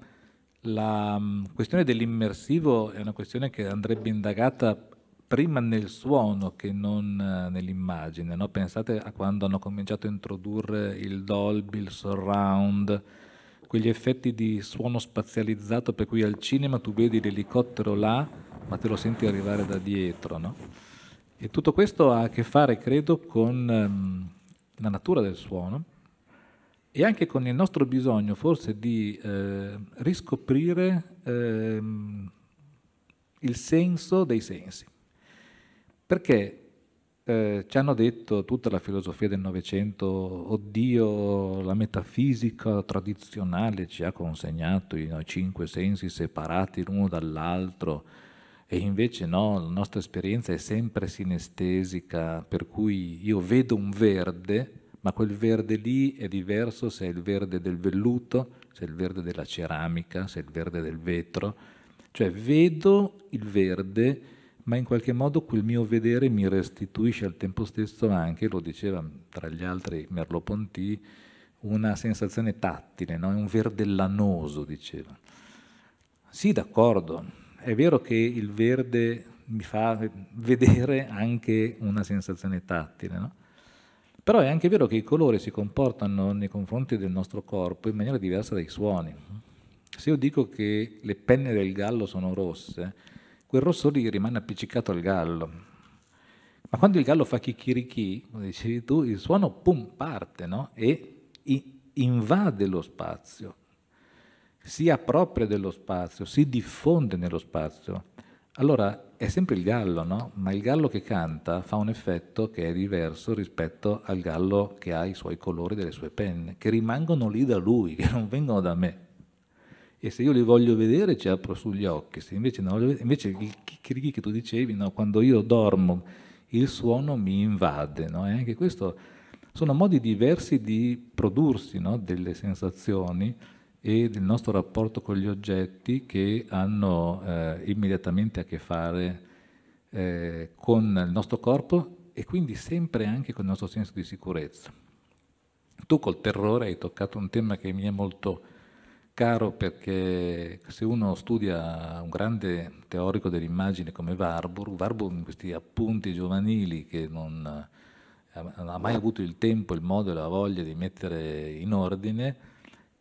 C: la mm, questione dell'immersivo è una questione che andrebbe indagata prima nel suono che non eh, nell'immagine. No? Pensate a quando hanno cominciato a introdurre il Dolby, il surround, quegli effetti di suono spazializzato per cui al cinema tu vedi l'elicottero là, ma te lo senti arrivare da dietro. No? E tutto questo ha a che fare, credo, con um, la natura del suono e anche con il nostro bisogno forse di eh, riscoprire eh, il senso dei sensi. Perché eh, ci hanno detto tutta la filosofia del Novecento, oddio, la metafisica tradizionale ci ha consegnato i no, cinque sensi separati l'uno dall'altro, e invece no, la nostra esperienza è sempre sinestesica, per cui io vedo un verde, ma quel verde lì è diverso se è il verde del velluto, se è il verde della ceramica, se è il verde del vetro, cioè vedo il verde ma in qualche modo quel mio vedere mi restituisce al tempo stesso anche, lo diceva tra gli altri Merleau-Ponty, una sensazione tattile, no? un verde lanoso, diceva. Sì, d'accordo, è vero che il verde mi fa vedere anche una sensazione tattile, no? però è anche vero che i colori si comportano nei confronti del nostro corpo in maniera diversa dai suoni. Se io dico che le penne del gallo sono rosse, quel rosso lì rimane appiccicato al gallo. Ma quando il gallo fa chicchirichì, come dicevi tu, il suono pum parte no? e invade lo spazio, si appropria dello spazio, si diffonde nello spazio. Allora è sempre il gallo, no? Ma il gallo che canta fa un effetto che è diverso rispetto al gallo che ha i suoi colori delle sue penne, che rimangono lì da lui, che non vengono da me e se io li voglio vedere ci apro sugli occhi, se invece, no, invece il chirighi che tu dicevi, no, quando io dormo il suono mi invade, no? e anche questo sono modi diversi di prodursi delle sensazioni e del nostro rapporto con gli oggetti che hanno eh, immediatamente a che fare eh, con il nostro corpo e quindi sempre anche con il nostro senso di sicurezza. Tu col terrore hai toccato un tema che mi è molto caro perché se uno studia un grande teorico dell'immagine come Warburg, Warburg in questi appunti giovanili che eh, non ha mai avuto il tempo, il modo e la voglia di mettere in ordine,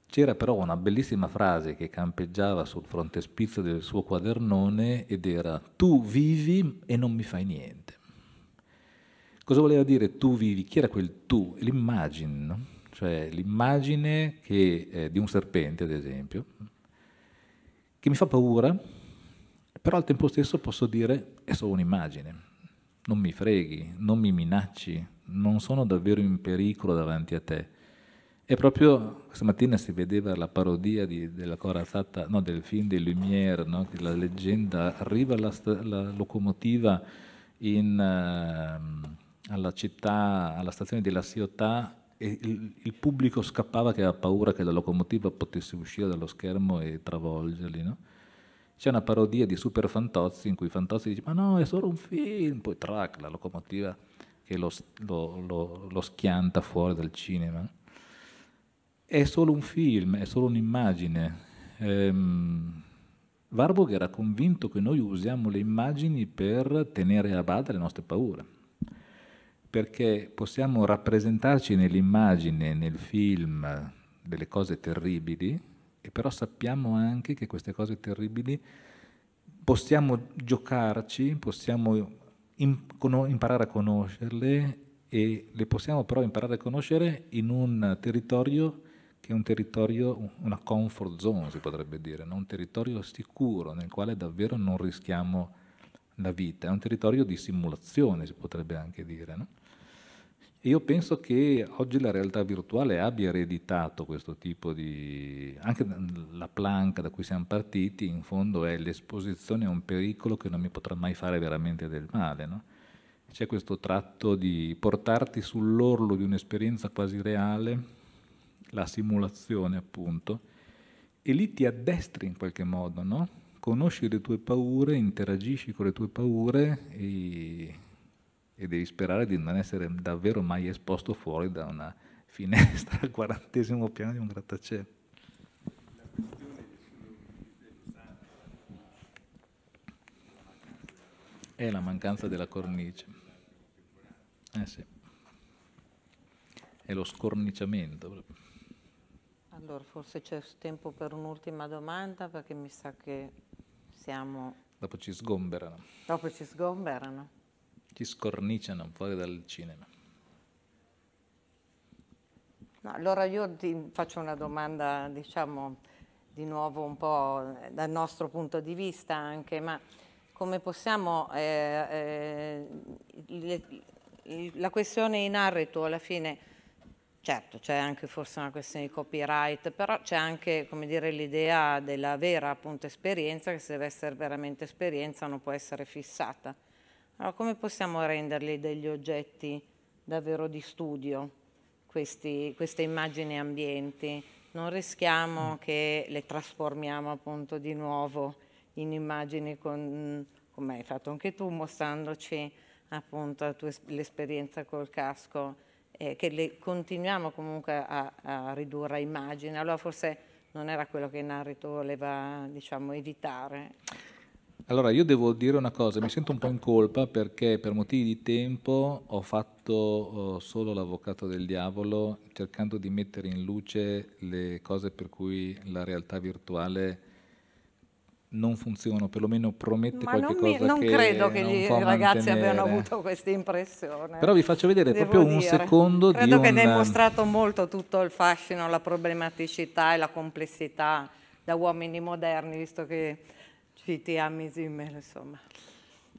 C: c'era però una bellissima frase che campeggiava sul frontespizio del suo quadernone ed era tu vivi e non mi fai niente. Cosa voleva dire tu vivi? Chi era quel tu? L'immagine, no? cioè l'immagine che, eh, di un serpente, ad esempio, che mi fa paura, però al tempo stesso posso dire è solo un'immagine, non mi freghi, non mi minacci, non sono davvero in pericolo davanti a te. E proprio stamattina si vedeva la parodia di, della corazzata, no, del film dei Lumière, no? la leggenda, arriva la, la locomotiva in, uh, alla città, alla stazione della Ciotà e il, il, pubblico scappava che aveva paura che la locomotiva potesse uscire dallo schermo e travolgerli. No? C'è una parodia di Super Fantozzi in cui Fantozzi dice ma no è solo un film, poi trac la locomotiva che lo, lo, lo, lo schianta fuori dal cinema. È solo un film, è solo un'immagine. Ehm, Warburg era convinto che noi usiamo le immagini per tenere a bada le nostre paure perché possiamo rappresentarci nell'immagine, nel film, delle cose terribili, e però sappiamo anche che queste cose terribili possiamo giocarci, possiamo imparare a conoscerle e le possiamo però imparare a conoscere in un territorio che è un territorio, una comfort zone si potrebbe dire, no? un territorio sicuro nel quale davvero non rischiamo la vita, è un territorio di simulazione, si potrebbe anche dire. No? Io penso che oggi la realtà virtuale abbia ereditato questo tipo di... anche la planca da cui siamo partiti in fondo è l'esposizione a un pericolo che non mi potrà mai fare veramente del male. No? C'è questo tratto di portarti sull'orlo di un'esperienza quasi reale, la simulazione appunto, e lì ti addestri in qualche modo, no? conosci le tue paure, interagisci con le tue paure e, e devi sperare di non essere davvero mai esposto fuori da una finestra al quarantesimo piano di un grattacielo. È la mancanza della cornice. Eh sì. È lo scorniciamento.
B: Allora, forse c'è tempo per un'ultima domanda perché mi sa che siamo...
C: Dopo ci sgomberano.
B: Dopo ci sgomberano.
C: Ci scorniciano fuori dal cinema.
B: No, allora io ti faccio una domanda, diciamo, di nuovo un po' dal nostro punto di vista anche, ma come possiamo... Eh, eh, le, la questione in arrito alla fine Certo, c'è anche forse una questione di copyright, però c'è anche dire, l'idea della vera appunto, esperienza, che se deve essere veramente esperienza non può essere fissata. Allora come possiamo renderli degli oggetti davvero di studio, questi, queste immagini ambienti? Non rischiamo mm. che le trasformiamo appunto di nuovo in immagini con, come hai fatto anche tu, mostrandoci appunto l'esperienza col casco eh, che le continuiamo comunque a, a, ridurre a immagine, allora forse non era quello che Narrito voleva diciamo, evitare.
C: Allora io devo dire una cosa, mi sento un po' in colpa perché per motivi di tempo ho fatto oh, solo l'avvocato del diavolo cercando di mettere in luce le cose per cui la realtà virtuale non funziona, o perlomeno promette Ma qualche non mi, cosa non credo che i ragazzi mantenere. abbiano avuto
B: questa impressione. Però vi faccio vedere Devo proprio dire. un secondo credo di Credo che ne un... hai ehm, mostrato molto tutto il fascino, la problematicità e la complessità da uomini moderni, visto che citi Ami Zimmel, insomma.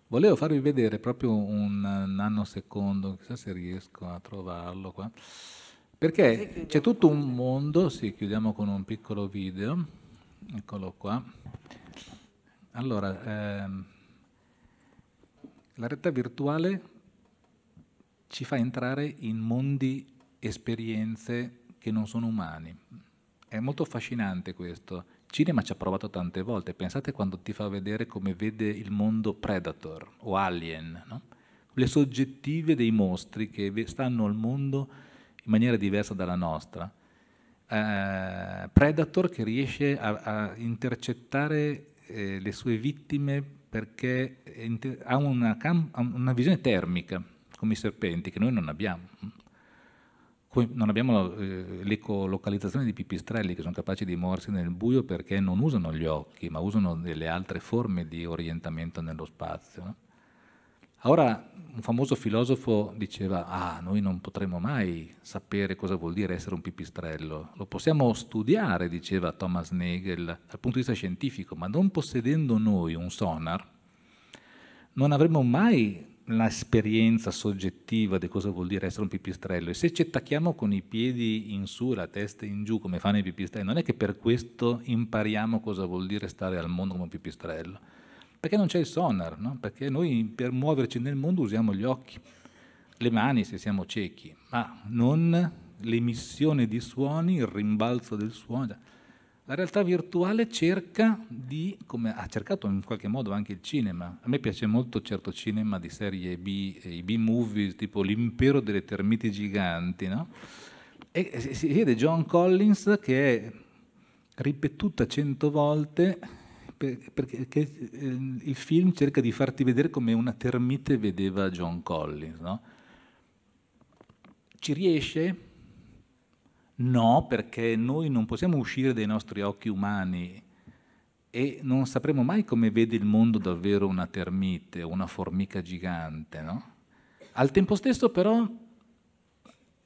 C: Volevo farvi vedere proprio un nanosecondo, chissà se riesco a trovarlo qua, perché c'è tutto un mondo, sì, chiudiamo con un piccolo video, eccolo qua. Allora, ehm, la realtà virtuale ci fa entrare in mondi, esperienze che non sono umani. È molto affascinante questo. cinema ci ha provato tante volte. Pensate quando ti fa vedere come vede il mondo Predator o Alien, no? le soggettive dei mostri che stanno al mondo in maniera diversa dalla nostra. Uh, Predator che riesce a, a intercettare eh, le sue vittime perché ha una, una, visione termica come i serpenti che noi non abbiamo. Come non abbiamo eh, l'ecolocalizzazione di pipistrelli che sono capaci di muoversi nel buio perché non usano gli occhi, ma usano delle altre forme di orientamento nello spazio. No? Ora un famoso filosofo diceva, ah, noi non potremo mai sapere cosa vuol dire essere un pipistrello, lo possiamo studiare, diceva Thomas Nagel, dal punto di vista scientifico, ma non possedendo noi un sonar, non avremo mai l'esperienza soggettiva di cosa vuol dire essere un pipistrello. E se ci attacchiamo con i piedi in su, la testa in giù, come fanno i pipistrelli, non è che per questo impariamo cosa vuol dire stare al mondo come un pipistrello perché non c'è il sonar, no? perché noi per muoverci nel mondo usiamo gli occhi, le mani se siamo ciechi, ma non l'emissione di suoni, il rimbalzo del suono. Cioè, la realtà virtuale cerca di, come ha cercato in qualche modo anche il cinema, a me piace molto certo cinema di serie B, eh, i B-movies, tipo L'impero delle termiti giganti, no? E si vede John Collins che è ripetuta cento volte perché eh, il film cerca di farti vedere come una termite vedeva John Collins, no? Ci riesce? No, perché noi non possiamo uscire dai nostri occhi umani e non sapremo mai come vede il mondo davvero una termite o una formica gigante, no? Al tempo stesso però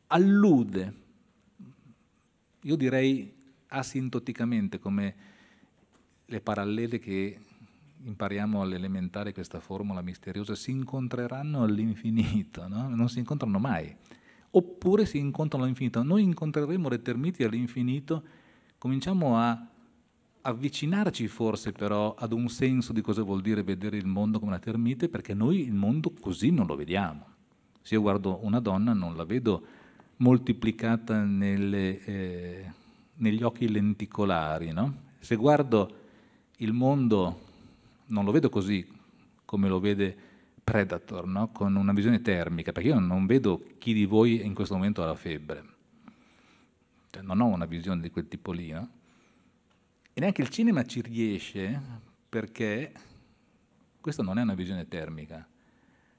C: allude, io direi asintoticamente come le parallele che impariamo all'elementare questa formula misteriosa si incontreranno all'infinito, no? non si incontrano mai, oppure si incontrano all'infinito. Noi incontreremo le determinati all'infinito, cominciamo a avvicinarci forse però ad un senso di cosa vuol dire vedere il mondo come una termite, perché noi il mondo così non lo vediamo. Se io guardo una donna non la vedo moltiplicata nelle, eh, negli occhi lenticolari, no? se guardo il mondo non lo vedo così come lo vede Predator, no? con una visione termica, perché io non vedo chi di voi in questo momento ha la febbre. Cioè, non ho una visione di quel tipo lì. No? E neanche il cinema ci riesce perché questa non è una visione termica,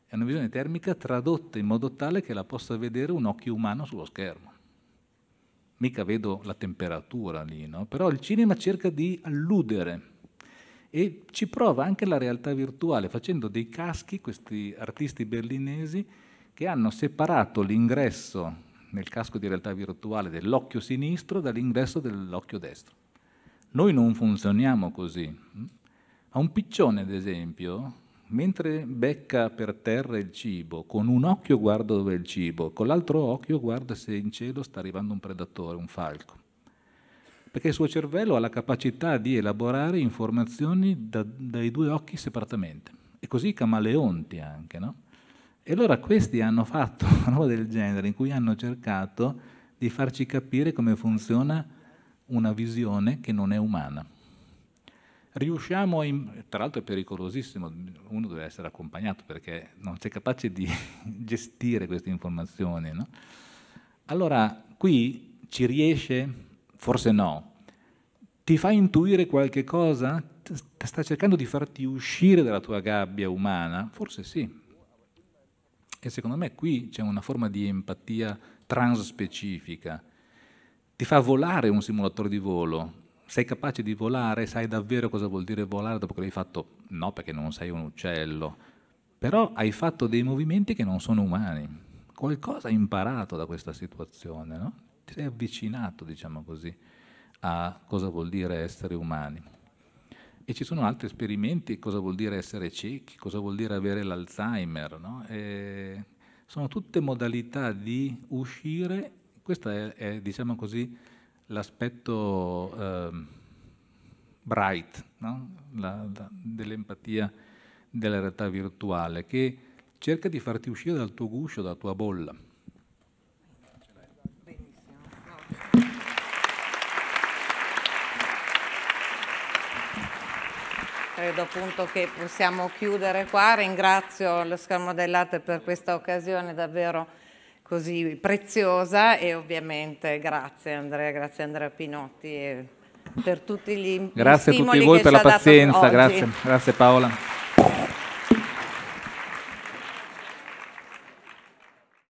C: è una visione termica tradotta in modo tale che la possa vedere un occhio umano sullo schermo. Mica vedo la temperatura lì, no? però il cinema cerca di alludere e ci prova anche la realtà virtuale facendo dei caschi questi artisti berlinesi che hanno separato l'ingresso nel casco di realtà virtuale dell'occhio sinistro dall'ingresso dell'occhio destro. Noi non funzioniamo così. A un piccione, ad esempio, mentre becca per terra il cibo, con un occhio guarda dove è il cibo, con l'altro occhio guarda se in cielo sta arrivando un predatore, un falco perché il suo cervello ha la capacità di elaborare informazioni da, dai due occhi separatamente. E così i camaleonti anche, no? E allora questi hanno fatto una roba del genere in cui hanno cercato di farci capire come funziona una visione che non è umana. Riusciamo a... tra l'altro è pericolosissimo, uno deve essere accompagnato perché non sei capace di gestire queste informazioni, no? Allora, qui ci riesce Forse no. Ti fa intuire qualche cosa? Sta cercando di farti uscire dalla tua gabbia umana? Forse sì. E secondo me qui c'è una forma di empatia transspecifica. Ti fa volare un simulatore di volo. Sei capace di volare? Sai davvero cosa vuol dire volare dopo che l'hai fatto? No, perché non sei un uccello. Però hai fatto dei movimenti che non sono umani. Qualcosa hai imparato da questa situazione, no? ti sei avvicinato, diciamo così, a cosa vuol dire essere umani. E ci sono altri esperimenti, cosa vuol dire essere ciechi, cosa vuol dire avere l'Alzheimer. No? sono tutte modalità di uscire, questo è, è diciamo così, l'aspetto eh, bright no? la, la, dell'empatia della realtà virtuale, che cerca di farti uscire dal tuo guscio, dalla tua bolla.
B: credo appunto che possiamo chiudere qua. Ringrazio lo Schermo del Latte per questa occasione davvero così preziosa e ovviamente grazie Andrea, grazie Andrea Pinotti per tutti gli grazie a tutti voi per la pazienza, grazie,
C: grazie Paola.